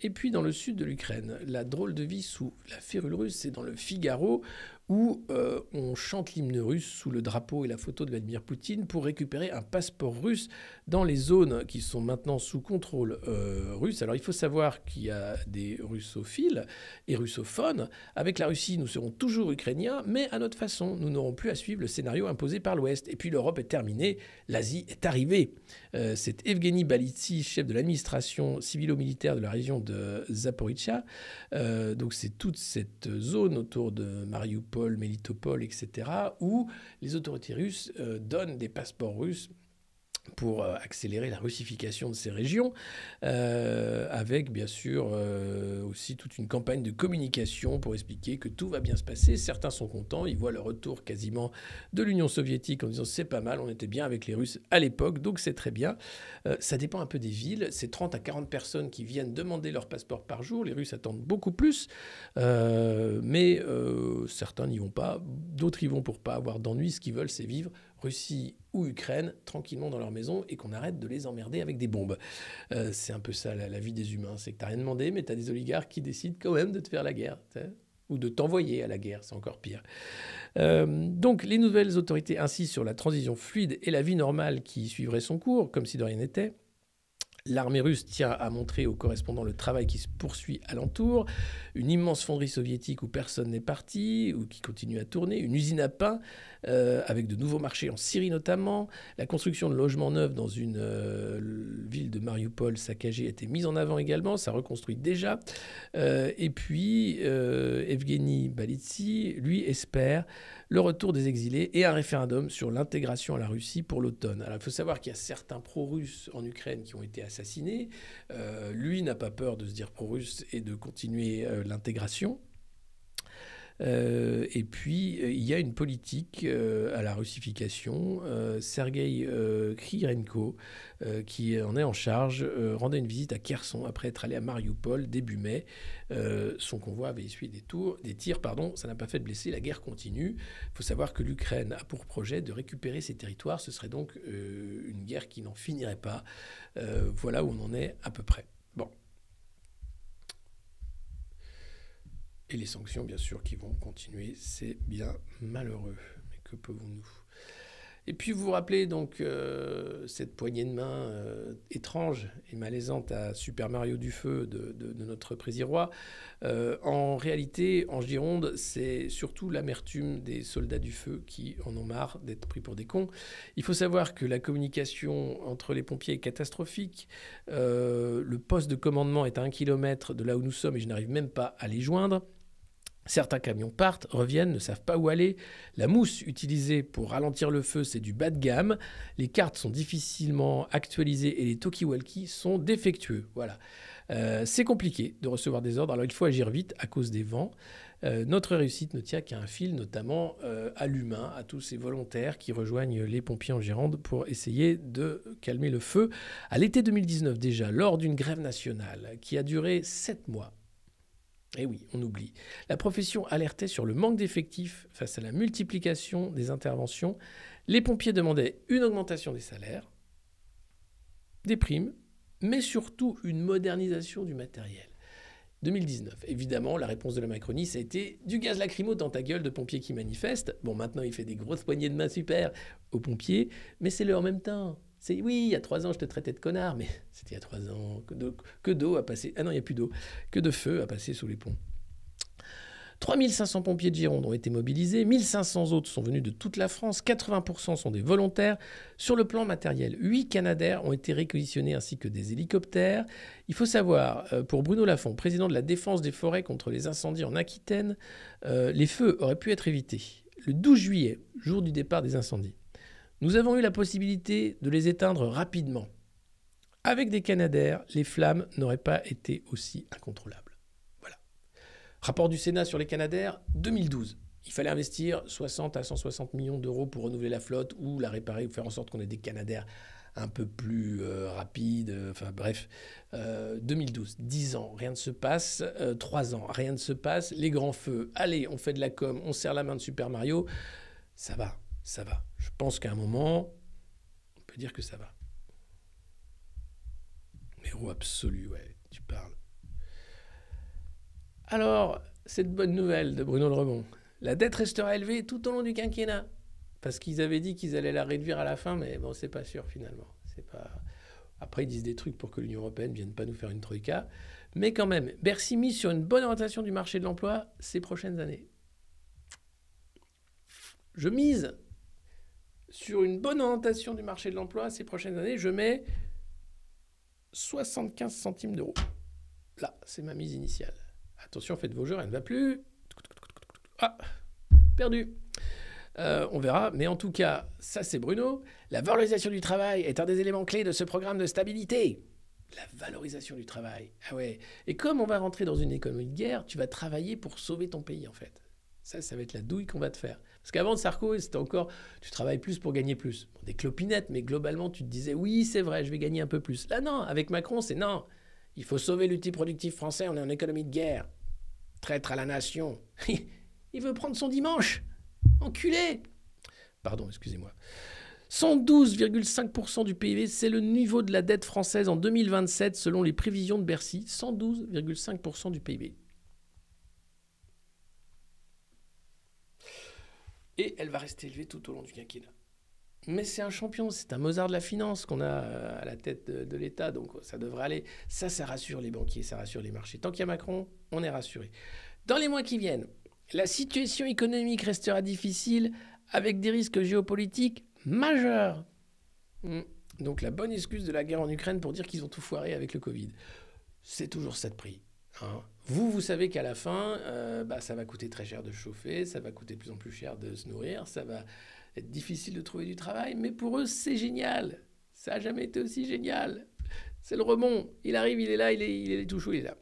A: Et puis dans le sud de l'Ukraine, la drôle de vie sous la férule russe, c'est dans le Figaro où euh, on chante l'hymne russe sous le drapeau et la photo de Vladimir Poutine pour récupérer un passeport russe dans les zones qui sont maintenant sous contrôle euh, russe. Alors il faut savoir qu'il y a des russophiles et russophones. Avec la Russie, nous serons toujours ukrainiens, mais à notre façon, nous n'aurons plus à suivre le scénario imposé par l'Ouest. Et puis l'Europe est terminée, l'Asie est arrivée. Euh, c'est Evgeny Balitsi, chef de l'administration civilo-militaire de la région de Zaporizhia. donc c'est toute cette zone autour de Mariupol Mélitopol, etc., où les autorités russes euh, donnent des passeports russes pour euh, accélérer la russification de ces régions, euh, avec bien sûr euh, aussi toute une campagne de communication pour expliquer que tout va bien se passer. Certains sont contents, ils voient le retour quasiment de l'Union soviétique en disant c'est pas mal, on était bien avec les Russes à l'époque, donc c'est très bien. ça dépend un peu des villes, c'est 30 à 40 personnes qui viennent demander leur passeport par jour, les Russes attendent beaucoup plus, mais certains n'y vont pas, d'autres y vont pour pas avoir d'ennuis. ce qu'ils veulent c'est vivre Russie ou Ukraine tranquillement dans leur maison et qu'on arrête de les emmerder avec des bombes. Euh, c'est un peu ça la, vie des humains, c'est que t'as rien demandé, mais t'as des oligarques qui décident quand même de te faire la guerre ou de t'envoyer à la guerre, c'est encore pire. Euh, donc les nouvelles autorités insistent sur la transition fluide et la vie normale qui suivrait son cours, comme si de rien n'était. L'armée russe tient à montrer aux correspondants le travail qui se poursuit alentour, une immense fonderie soviétique où personne n'est parti ou qui continue à tourner, une usine à pain euh, avec de nouveaux marchés en Syrie notamment. La construction de logements neufs dans une euh, ville de Mariupol saccagée a été mise en avant également, ça reconstruit déjà. Euh, et puis, Evgeny Balitsi, lui, espère le retour des exilés et un référendum sur l'intégration à la Russie pour l'automne. Alors, il faut savoir qu'il y a certains pro-russes en Ukraine qui ont été assassinés. lui n'a pas peur de se dire pro-russe et de continuer l'intégration. Euh, et puis, euh, il y a une politique euh, à la russification. Sergei Sergueï qui en est en charge, rendait une visite à Kherson après être allé à Mariupol début mai. son convoi avait essuyé des, des tirs, pardon, ça n'a pas fait de blessés, la guerre continue. Il faut savoir que l'Ukraine a pour projet de récupérer ses territoires. Ce serait donc une guerre qui n'en finirait pas. voilà où on en est à peu près. Et les sanctions, bien sûr, qui vont continuer. C'est bien malheureux. Mais que pouvons-nous et puis vous vous rappelez donc euh, cette poignée de main euh, étrange et malaisante à Super Mario du Feu de, notre présirois. Euh, en réalité, en Gironde, c'est surtout l'amertume des soldats du feu qui en ont marre d'être pris pour des cons. Il faut savoir que la communication entre les pompiers est catastrophique. le poste de commandement est à un kilomètre de là où nous sommes et je n'arrive même pas à les joindre. Certains camions partent, reviennent, ne savent pas où aller. La mousse utilisée pour ralentir le feu, c'est du bas de gamme. Les cartes sont difficilement actualisées et les talkie-walkie sont défectueux. Voilà. Euh, c'est compliqué de recevoir des ordres, alors il faut agir vite à cause des vents. Euh, notre réussite ne tient qu'à un fil, notamment euh, à l'humain, à tous ces volontaires qui rejoignent les pompiers en Gironde pour essayer de calmer le feu. À l'été 2019 déjà, lors d'une grève nationale qui a duré sept mois, eh oui, on oublie. La profession alertait sur le manque d'effectifs face à la multiplication des interventions. Les pompiers demandaient une augmentation des salaires, des primes, mais surtout une modernisation du matériel. 2019. Évidemment, la réponse de la Macronie, ça a été du gaz lacrymo dans ta gueule de pompiers qui manifestent. Bon, maintenant, il fait des grosses poignées de main super aux pompiers, mais c'est le en même temps oui, il y a trois ans, je te traitais de connard, mais c'était il y a trois ans. Que d'eau a passé. Ah non, il n'y a plus d'eau. Que de feu a passé sous les ponts. 3500 pompiers de Gironde ont été mobilisés, 1500 autres sont venus de toute la France, 80% sont des volontaires. Sur le plan matériel, 8 Canadaires ont été réquisitionnés ainsi que des hélicoptères. Il faut savoir, euh, pour Bruno Lafont, président de la Défense des forêts contre les incendies en Aquitaine, euh, les feux auraient pu être évités. Le 12 juillet, jour du départ des incendies, nous avons eu la possibilité de les éteindre rapidement. Avec des canadaires, les flammes n'auraient pas été aussi incontrôlables. Voilà. Rapport du Sénat sur les canadaires 2012. Il fallait investir 60 à 160 millions d'euros pour renouveler la flotte ou la réparer ou faire en sorte qu'on ait des canadaires un peu plus euh, rapides. Euh, enfin bref, 2012, euh, 10 ans, rien ne se passe. Trois 3 ans, rien ne se passe. Les grands feux, allez, on fait de la com, on serre la main de Super Mario. Ça va, ça va. Je pense qu'à un moment, on peut dire que ça va. au absolu, ouais, tu parles. Alors, cette bonne nouvelle de Bruno Le Rebond. La dette restera élevée tout au long du quinquennat. Parce qu'ils avaient dit qu'ils allaient la réduire à la fin, mais bon, c'est pas sûr finalement. C'est pas. Après, ils disent des trucs pour que l'Union européenne vienne pas nous faire une troïka. Mais quand même, Bercy mise sur une bonne orientation du marché de l'emploi ces prochaines années. Je mise sur une bonne orientation du marché de l'emploi ces prochaines années, je mets 75 centimes d'euros. Là, c'est ma mise initiale. Attention, faites vos jeux, elle ne va plus. Ah, perdu. Euh, on verra, mais en tout cas, ça c'est Bruno. La valorisation du travail est un des éléments clés de ce programme de stabilité. La valorisation du travail. Ah ouais. Et comme on va rentrer dans une économie de guerre, tu vas travailler pour sauver ton pays en fait. Ça, ça va être la douille qu'on va te faire. Parce qu'avant de Sarko, c'était encore tu travailles plus pour gagner plus. des clopinettes, mais globalement, tu te disais oui, c'est vrai, je vais gagner un peu plus. Là, non, avec Macron, c'est non, il faut sauver l'outil productif français, on est en économie de guerre. Traître à la nation. il veut prendre son dimanche. Enculé Pardon, excusez-moi. 112,5% du PIB, c'est le niveau de la dette française en 2027 selon les prévisions de Bercy. 112,5% du PIB. et elle va rester élevée tout au long du quinquennat. Mais c'est un champion, c'est un Mozart de la finance qu'on a euh, à la tête de, l'État, donc ça devrait aller. Ça, ça rassure les banquiers, ça rassure les marchés. Tant qu'il y a Macron, on est rassuré. Dans les mois qui viennent, la situation économique restera difficile avec des risques géopolitiques majeurs. Hmm. Donc la bonne excuse de la guerre en Ukraine pour dire qu'ils ont tout foiré avec le Covid. C'est toujours cette de prix. Hein. Vous, vous savez qu'à la fin, euh, bah, ça va coûter très cher de chauffer, ça va coûter de plus en plus cher de se nourrir, ça va être difficile de trouver du travail, mais pour eux, c'est génial. Ça n'a jamais été aussi génial. C'est le remont. Il arrive, il est là, il est, il est tout chaud, il est là.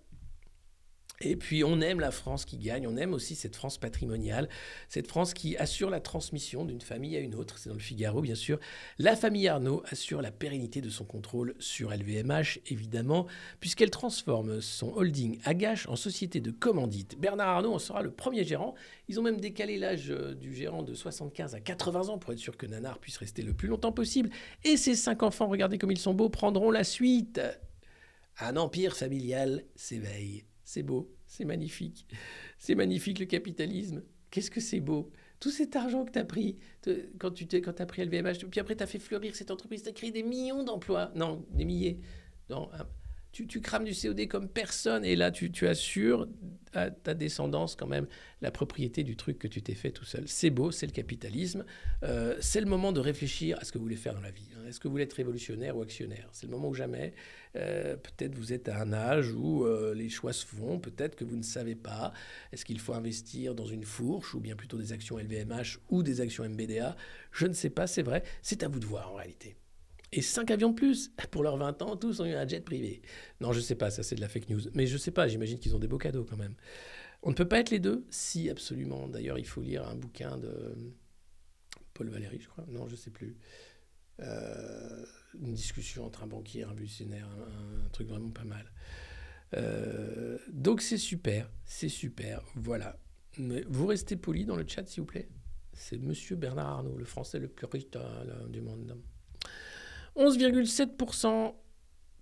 A: Et puis on aime la France qui gagne, on aime aussi cette France patrimoniale, cette France qui assure la transmission d'une famille à une autre, c'est dans le Figaro bien sûr. La famille Arnaud assure la pérennité de son contrôle sur LVMH évidemment, puisqu'elle transforme son holding Agache en société de commandite. Bernard Arnaud en sera le premier gérant, ils ont même décalé l'âge euh, du gérant de 75 à 80 ans pour être sûr que Nanar puisse rester le plus longtemps possible. Et ses cinq enfants, regardez comme ils sont beaux, prendront la suite. Un empire familial s'éveille c'est beau, c'est magnifique. C'est magnifique le capitalisme. Qu'est-ce que c'est beau Tout cet argent que tu as pris quand tu quand as pris LVMH, puis après tu as fait fleurir cette entreprise, tu as créé des millions d'emplois. Non, des milliers. Non, tu, crames du COD comme personne, et là, tu, assures à ta descendance quand même la propriété du truc que tu t'es fait tout seul. C'est beau, c'est le capitalisme. Euh, c'est le moment de réfléchir à ce que vous voulez faire dans la vie. Est-ce que vous voulez être révolutionnaire ou actionnaire C'est le moment ou jamais. Euh, peut-être vous êtes à un âge où euh, les choix se font, peut-être que vous ne savez pas. Est-ce qu'il faut investir dans une fourche ou bien plutôt des actions LVMH ou des actions MBDA Je ne sais pas, c'est vrai. C'est à vous de voir en réalité et 5 avions de plus. Pour leurs 20 ans, tous ont eu un jet privé. Non, je sais pas, ça c'est de la fake news. Mais je sais pas, j'imagine qu'ils ont des beaux cadeaux quand même. On ne peut pas être les deux Si, absolument. D'ailleurs, il faut lire un bouquin de euh, Paul Valéry, je crois. Non, je sais plus. Euh, une discussion entre un banquier, un buissionnaire, un, truc vraiment pas mal. Euh, donc c'est super, c'est super. Voilà. Mais vous restez poli dans le chat, s'il vous plaît. C'est Monsieur Bernard Arnault, le Français le plus riche du monde. 11,7%,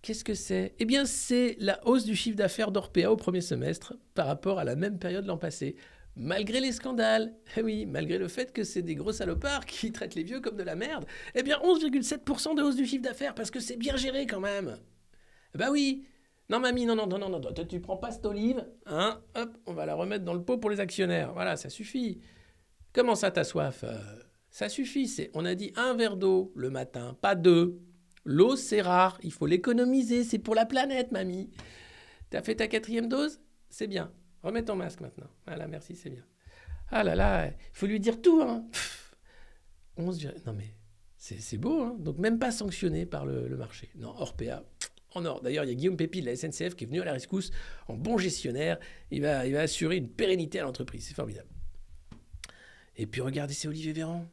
A: qu'est-ce que c'est Eh bien, c'est la hausse du chiffre d'affaires d'Orpea au premier semestre par rapport à la même période l'an passé. Malgré les scandales, eh oui, malgré le fait que c'est des gros salopards qui traitent les vieux comme de la merde, eh bien 11,7% de hausse du chiffre d'affaires parce que c'est bien géré quand même. Bah oui, non, mamie, non, non, non, non, non, tu prends pas cette olive, hein, hop, on va la remettre dans le pot pour les actionnaires. Voilà, ça suffit. Comment ça, ta soif euh ça suffit. On a dit un verre d'eau le matin, pas deux. L'eau, c'est rare. Il faut l'économiser. C'est pour la planète, mamie. T'as fait ta quatrième dose C'est bien. Remets ton masque maintenant. Voilà, merci, c'est bien. Ah là là, il faut lui dire tout. Hein. se dirait, non mais c'est beau. Hein. Donc même pas sanctionné par le, marché. Non, hors PA, en or. D'ailleurs, il y a Guillaume Pépi de la SNCF qui est venu à la rescousse en bon gestionnaire. Il va, il va assurer une pérennité à l'entreprise. C'est formidable. Et puis regardez, c'est Olivier Véran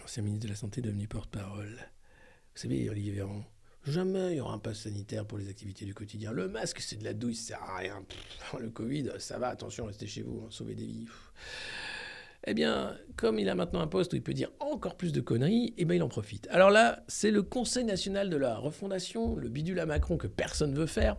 A: l'ancien ministre de la Santé devenu porte-parole. Vous savez, Olivier Véran, jamais il y aura un pass sanitaire pour les activités du quotidien. Le masque, c'est de la douille, ça sert à rien. le Covid, ça va, attention, restez chez vous, hein, sauvez des vies. Eh bien, comme il a maintenant un poste où il peut dire encore plus de conneries, eh bien, il en profite. Alors là, c'est le Conseil national de la refondation, le bidule à Macron que personne ne veut faire.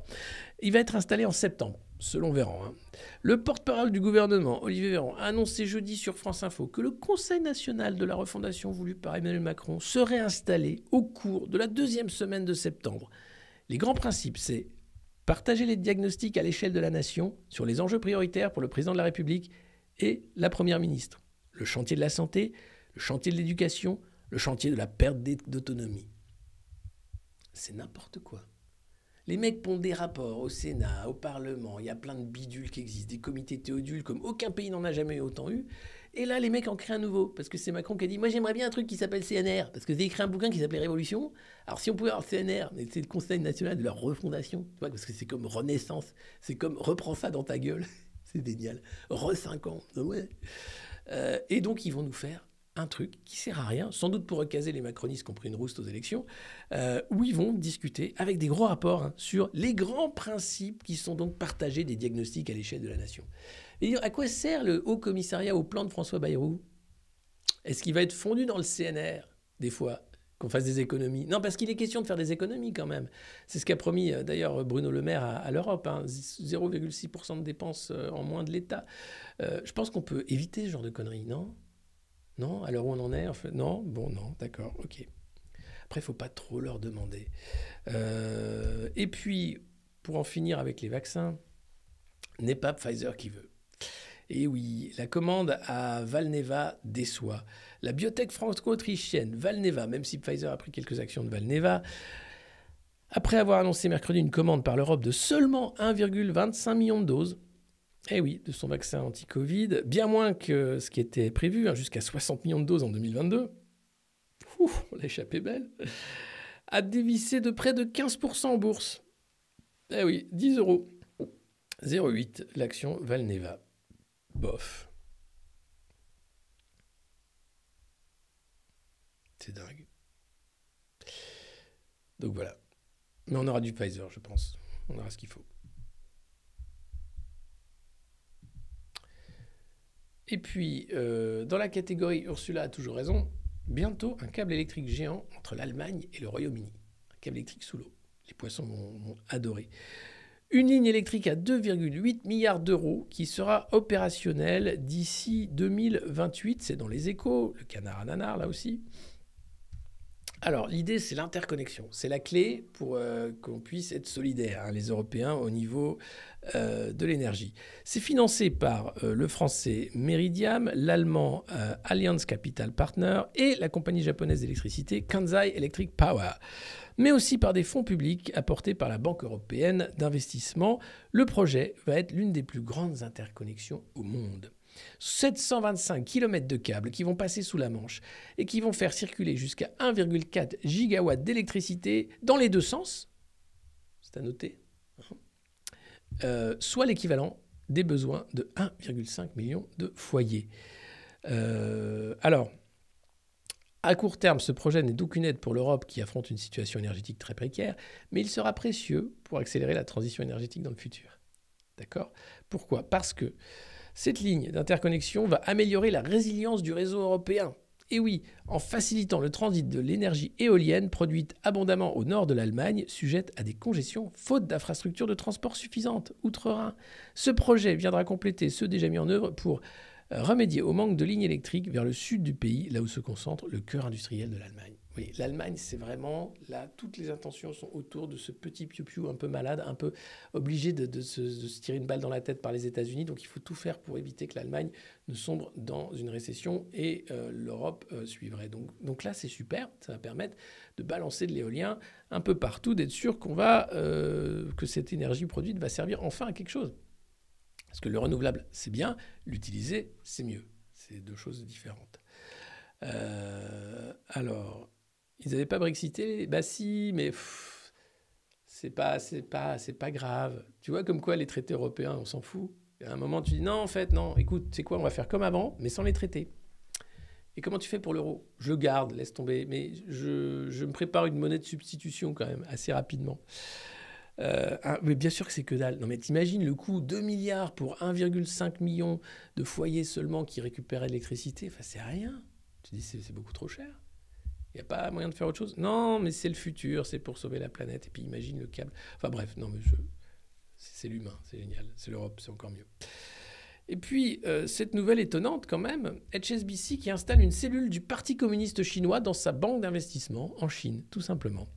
A: Il va être installé en septembre selon Véran. Hein. Le porte-parole du gouvernement, Olivier Véran, a annoncé jeudi sur France Info que le Conseil national de la refondation voulu par Emmanuel Macron serait installé au cours de la deuxième semaine de septembre. Les grands principes, c'est partager les diagnostics à l'échelle de la nation sur les enjeux prioritaires pour le président de la République et la Première ministre, le chantier de la santé, le chantier de l'éducation, le chantier de la perte d'autonomie. C'est n'importe quoi. Les mecs pondent des rapports au Sénat, au Parlement, il y a plein de bidules qui existent, des comités théodules comme aucun pays n'en a jamais autant eu. Et là, les mecs en créent un nouveau, parce que c'est Macron qui a dit Moi, j'aimerais bien un truc qui s'appelle CNR, parce que j'ai écrit un bouquin qui s'appelait Révolution. Alors, si on pouvait avoir CNR, c'est le Conseil national de la refondation, tu parce que c'est comme renaissance, c'est comme reprends ça dans ta gueule, c'est génial, re 5 ans, ouais. Euh, et donc, ils vont nous faire un truc qui sert à rien, sans doute pour recaser les macronistes qui ont pris une rouste aux élections, euh, où ils vont discuter avec des gros rapports hein, sur les grands principes qui sont donc partagés des diagnostics à l'échelle de la nation. Et à quoi sert le haut commissariat au plan de François Bayrou Est-ce qu'il va être fondu dans le CNR, des fois qu'on fasse des économies. Non, parce qu'il est question de faire des économies quand même. C'est ce qu'a promis euh, d'ailleurs Bruno Le Maire à, l'Europe, 0,6% hein, de dépenses euh, en moins de l'État. je pense qu'on peut éviter ce genre de conneries, non non, alors où on en est fait, Non, bon, non, d'accord, ok. Après, il faut pas trop leur demander. Euh, et puis, pour en finir avec les vaccins, n'est pas Pfizer qui veut. Et eh oui, la commande à Valneva déçoit. La biotech franco-autrichienne Valneva, même si Pfizer a pris quelques actions de Valneva, après avoir annoncé mercredi une commande par l'Europe de seulement 1,25 million de doses, eh oui, de son vaccin anti-Covid, bien moins que ce qui était prévu, hein, jusqu'à 60 millions de doses en 2022. Ouf, l'échappée belle. A dévissé de près de 15% en bourse. Eh oui, 10 euros. 0,8, l'action Valneva. Bof. C'est dingue. Donc voilà. Mais on aura du Pfizer, je pense. On aura ce qu'il faut. Et puis, euh, dans la catégorie Ursula a toujours raison, bientôt un câble électrique géant entre l'Allemagne et le Royaume-Uni. Un câble électrique sous l'eau. Les poissons m'ont adoré. Une ligne électrique à 2,8 milliards d'euros qui sera opérationnelle d'ici 2028. C'est dans les échos, le canard à nanar là aussi. Alors, l'idée, c'est l'interconnexion. C'est la clé pour euh, qu'on puisse être solidaire, hein, les Européens, au niveau euh, de l'énergie. C'est financé par euh, le français Meridiam, l'allemand euh, Allianz Capital Partner et la compagnie japonaise d'électricité Kansai Electric Power, mais aussi par des fonds publics apportés par la Banque européenne d'investissement. Le projet va être l'une des plus grandes interconnexions au monde. 725 km de câbles qui vont passer sous la Manche et qui vont faire circuler jusqu'à 1,4 gigawatt d'électricité dans les deux sens. C'est à noter. Euh, soit l'équivalent des besoins de 1,5 million de foyers. Euh, alors, à court terme, ce projet n'est d'aucune aide pour l'Europe qui affronte une situation énergétique très précaire, mais il sera précieux pour accélérer la transition énergétique dans le futur. D'accord Pourquoi Parce que cette ligne d'interconnexion va améliorer la résilience du réseau européen et oui, en facilitant le transit de l'énergie éolienne produite abondamment au nord de l'Allemagne, sujette à des congestions faute d'infrastructures de transport suffisantes outre-Rhin. Ce projet viendra compléter ceux déjà mis en œuvre pour euh, remédier au manque de lignes électriques vers le sud du pays, là où se concentre le cœur industriel de l'Allemagne. Oui, l'Allemagne, c'est vraiment là, toutes les intentions sont autour de ce petit piou-piou un peu malade, un peu obligé de, se, tirer une balle dans la tête par les États-Unis. Donc il faut tout faire pour éviter que l'Allemagne ne sombre dans une récession et euh, l'Europe euh, suivrait. Donc, donc là, c'est super, ça va permettre de balancer de l'éolien un peu partout, d'être sûr qu'on va euh, que cette énergie produite va servir enfin à quelque chose. Parce que le renouvelable, c'est bien, l'utiliser, c'est mieux. C'est deux choses différentes. alors, ils n'avaient pas brexité Bah si, mais c'est pas, c'est pas, c'est pas grave. Tu vois comme quoi les traités européens, on s'en fout. À un moment, tu dis non, en fait, non. Écoute, c'est quoi On va faire comme avant, mais sans les traités. Et comment tu fais pour l'euro Je garde, laisse tomber. Mais je, me prépare une monnaie de substitution quand même, assez rapidement. Euh, mais bien sûr que c'est que dalle. Non mais t'imagines le coût 2 milliards pour 1,5 million de foyers seulement qui récupéraient l'électricité. Enfin, c'est rien. Tu dis, c'est beaucoup trop cher. Il n'y a pas moyen de faire autre chose Non, mais c'est le futur, c'est pour sauver la planète. Et puis imagine le câble. Enfin bref, non, mais je... c'est l'humain, c'est génial. C'est l'Europe, c'est encore mieux. Et puis, euh, cette nouvelle étonnante quand même, HSBC qui installe une cellule du Parti communiste chinois dans sa banque d'investissement en Chine, tout simplement.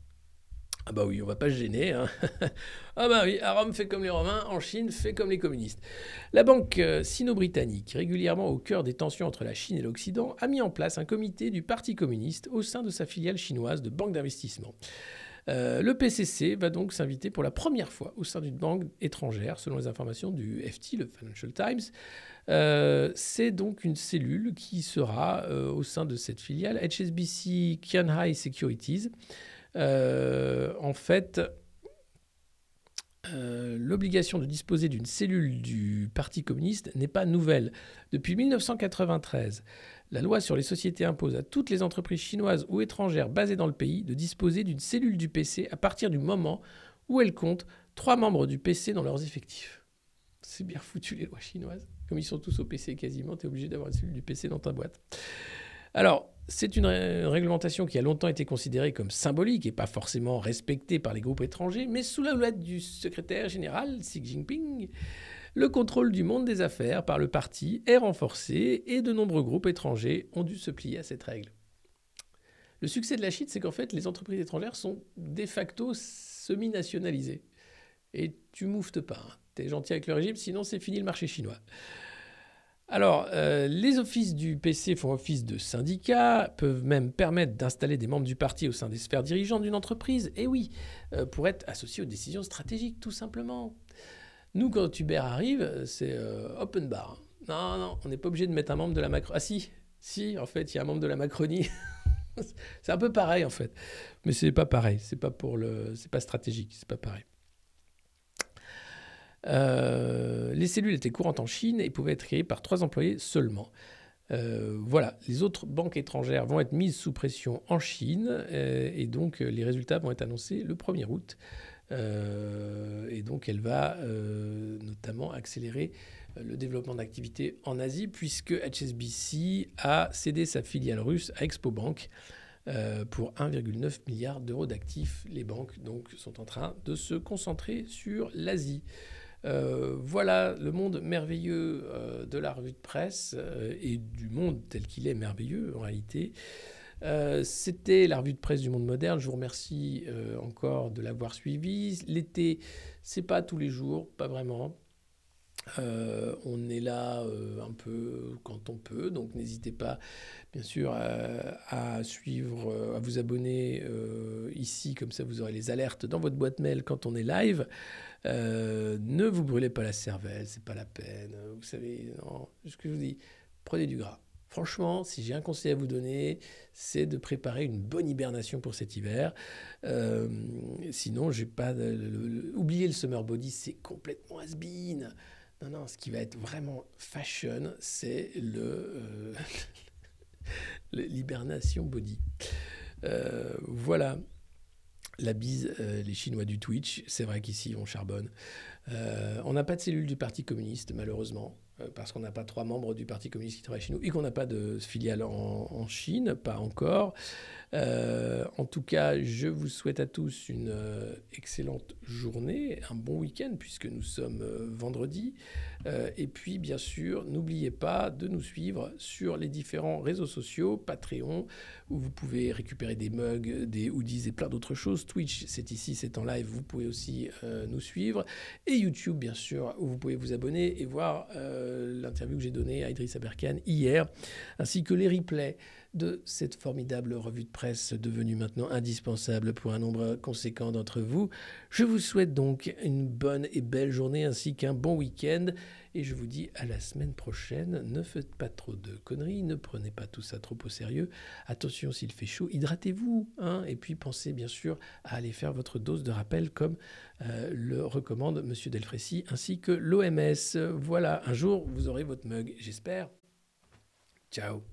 A: Ah bah oui, on va pas se gêner. Hein. ah bah oui, à Rome fait comme les Romains, en Chine fait comme les communistes. La banque euh, sino-britannique, régulièrement au cœur des tensions entre la Chine et l'Occident, a mis en place un comité du Parti communiste au sein de sa filiale chinoise de banque d'investissement. Euh, le PCC va donc s'inviter pour la première fois au sein d'une banque étrangère, selon les informations du FT, le Financial Times. Euh, c'est donc une cellule qui sera au sein de cette filiale HSBC Qianhai Securities. Euh, en fait, euh, l'obligation de disposer d'une cellule du Parti communiste n'est pas nouvelle. Depuis 1993, la loi sur les sociétés impose à toutes les entreprises chinoises ou étrangères basées dans le pays de disposer d'une cellule du PC à partir du moment où elles comptent trois membres du PC dans leurs effectifs. C'est bien foutu les lois chinoises. Comme ils sont tous au PC quasiment, tu es obligé d'avoir une cellule du PC dans ta boîte. Alors, c'est une réglementation qui a longtemps été considérée comme symbolique et pas forcément respectée par les groupes étrangers, mais sous la houlette du secrétaire général Xi Jinping, le contrôle du monde des affaires par le parti est renforcé et de nombreux groupes étrangers ont dû se plier à cette règle. Le succès de la Chine, c'est qu'en fait, les entreprises étrangères sont de facto semi-nationalisées. Et tu mouffes pas, hein. t'es gentil avec le régime, sinon c'est fini le marché chinois. Alors, euh, les offices du PC font office de syndicats, peuvent même permettre d'installer des membres du parti au sein des sphères dirigeantes d'une entreprise, et eh oui, euh, pour être associés aux décisions stratégiques, tout simplement. Nous, quand Uber arrive, euh, c'est open bar. Non, non, on n'est pas obligé de mettre un membre de la Macronie. Ah si, si, en fait, il y a un membre de la Macronie. c'est un peu pareil, en fait. Mais c'est pas pareil, c'est pas pour le... c'est pas stratégique, c'est pas pareil. Euh, les cellules étaient courantes en Chine et pouvaient être créées par trois employés seulement. Euh, voilà, les autres banques étrangères vont être mises sous pression en Chine euh, et donc les résultats vont être annoncés le 1er août. et donc elle va notamment accélérer le développement d'activités en Asie puisque HSBC a cédé sa filiale russe à Expo Bank pour 1,9 milliard d'euros d'actifs. Les banques donc sont en train de se concentrer sur l'Asie. Euh, voilà le monde merveilleux euh, de la revue de presse euh, et du monde tel qu'il est merveilleux en réalité. C'était la revue de presse du monde moderne. Je vous remercie encore de l'avoir suivi. L'été, c'est pas tous les jours, pas vraiment. Euh, on est là euh, un peu quand on peut, donc n'hésitez pas bien sûr à, suivre, euh, à vous abonner ici, comme ça vous aurez les alertes dans votre boîte mail quand on est live. ne vous brûlez pas la cervelle, c'est pas la peine. Vous savez, ce que je vous dis, prenez du gras. Franchement, si j'ai un conseil à vous donner, c'est de préparer une bonne hibernation pour cet hiver. sinon, j'ai pas. le, oublier le summer body, c'est complètement has non, non, ce qui va être vraiment fashion, c'est le euh, l'hibernation body. Euh, voilà la bise, euh, les Chinois du Twitch. C'est vrai qu'ici, on charbonne. on n'a pas de cellule du Parti communiste, malheureusement, parce qu'on n'a pas trois membres du Parti communiste qui travaillent chez nous et qu'on n'a pas de filiale en Chine, pas encore. Euh, en tout cas, je vous souhaite à tous une euh, excellente journée, un bon week-end puisque nous sommes euh, vendredi. et puis, bien sûr, n'oubliez pas de nous suivre sur les différents réseaux sociaux, Patreon, où vous pouvez récupérer des mugs, des hoodies et plein d'autres choses. Twitch, c'est ici, c'est en live, vous pouvez aussi nous suivre. Et YouTube, bien sûr, où vous pouvez vous abonner et voir l'interview que j'ai donnée à Idriss Aberkan hier, ainsi que les replays de cette formidable revue de presse devenue maintenant indispensable pour un nombre conséquent d'entre vous. Je vous souhaite donc une bonne et belle journée ainsi qu'un bon week-end et je vous dis à la semaine prochaine. Ne faites pas trop de conneries, ne prenez pas tout ça trop au sérieux. Attention s'il fait chaud, hydratez-vous hein, et puis pensez bien sûr à aller faire votre dose de rappel comme euh, le recommande Monsieur Delfrécy ainsi que l'OMS. Voilà, un jour vous aurez votre mug, j'espère. Ciao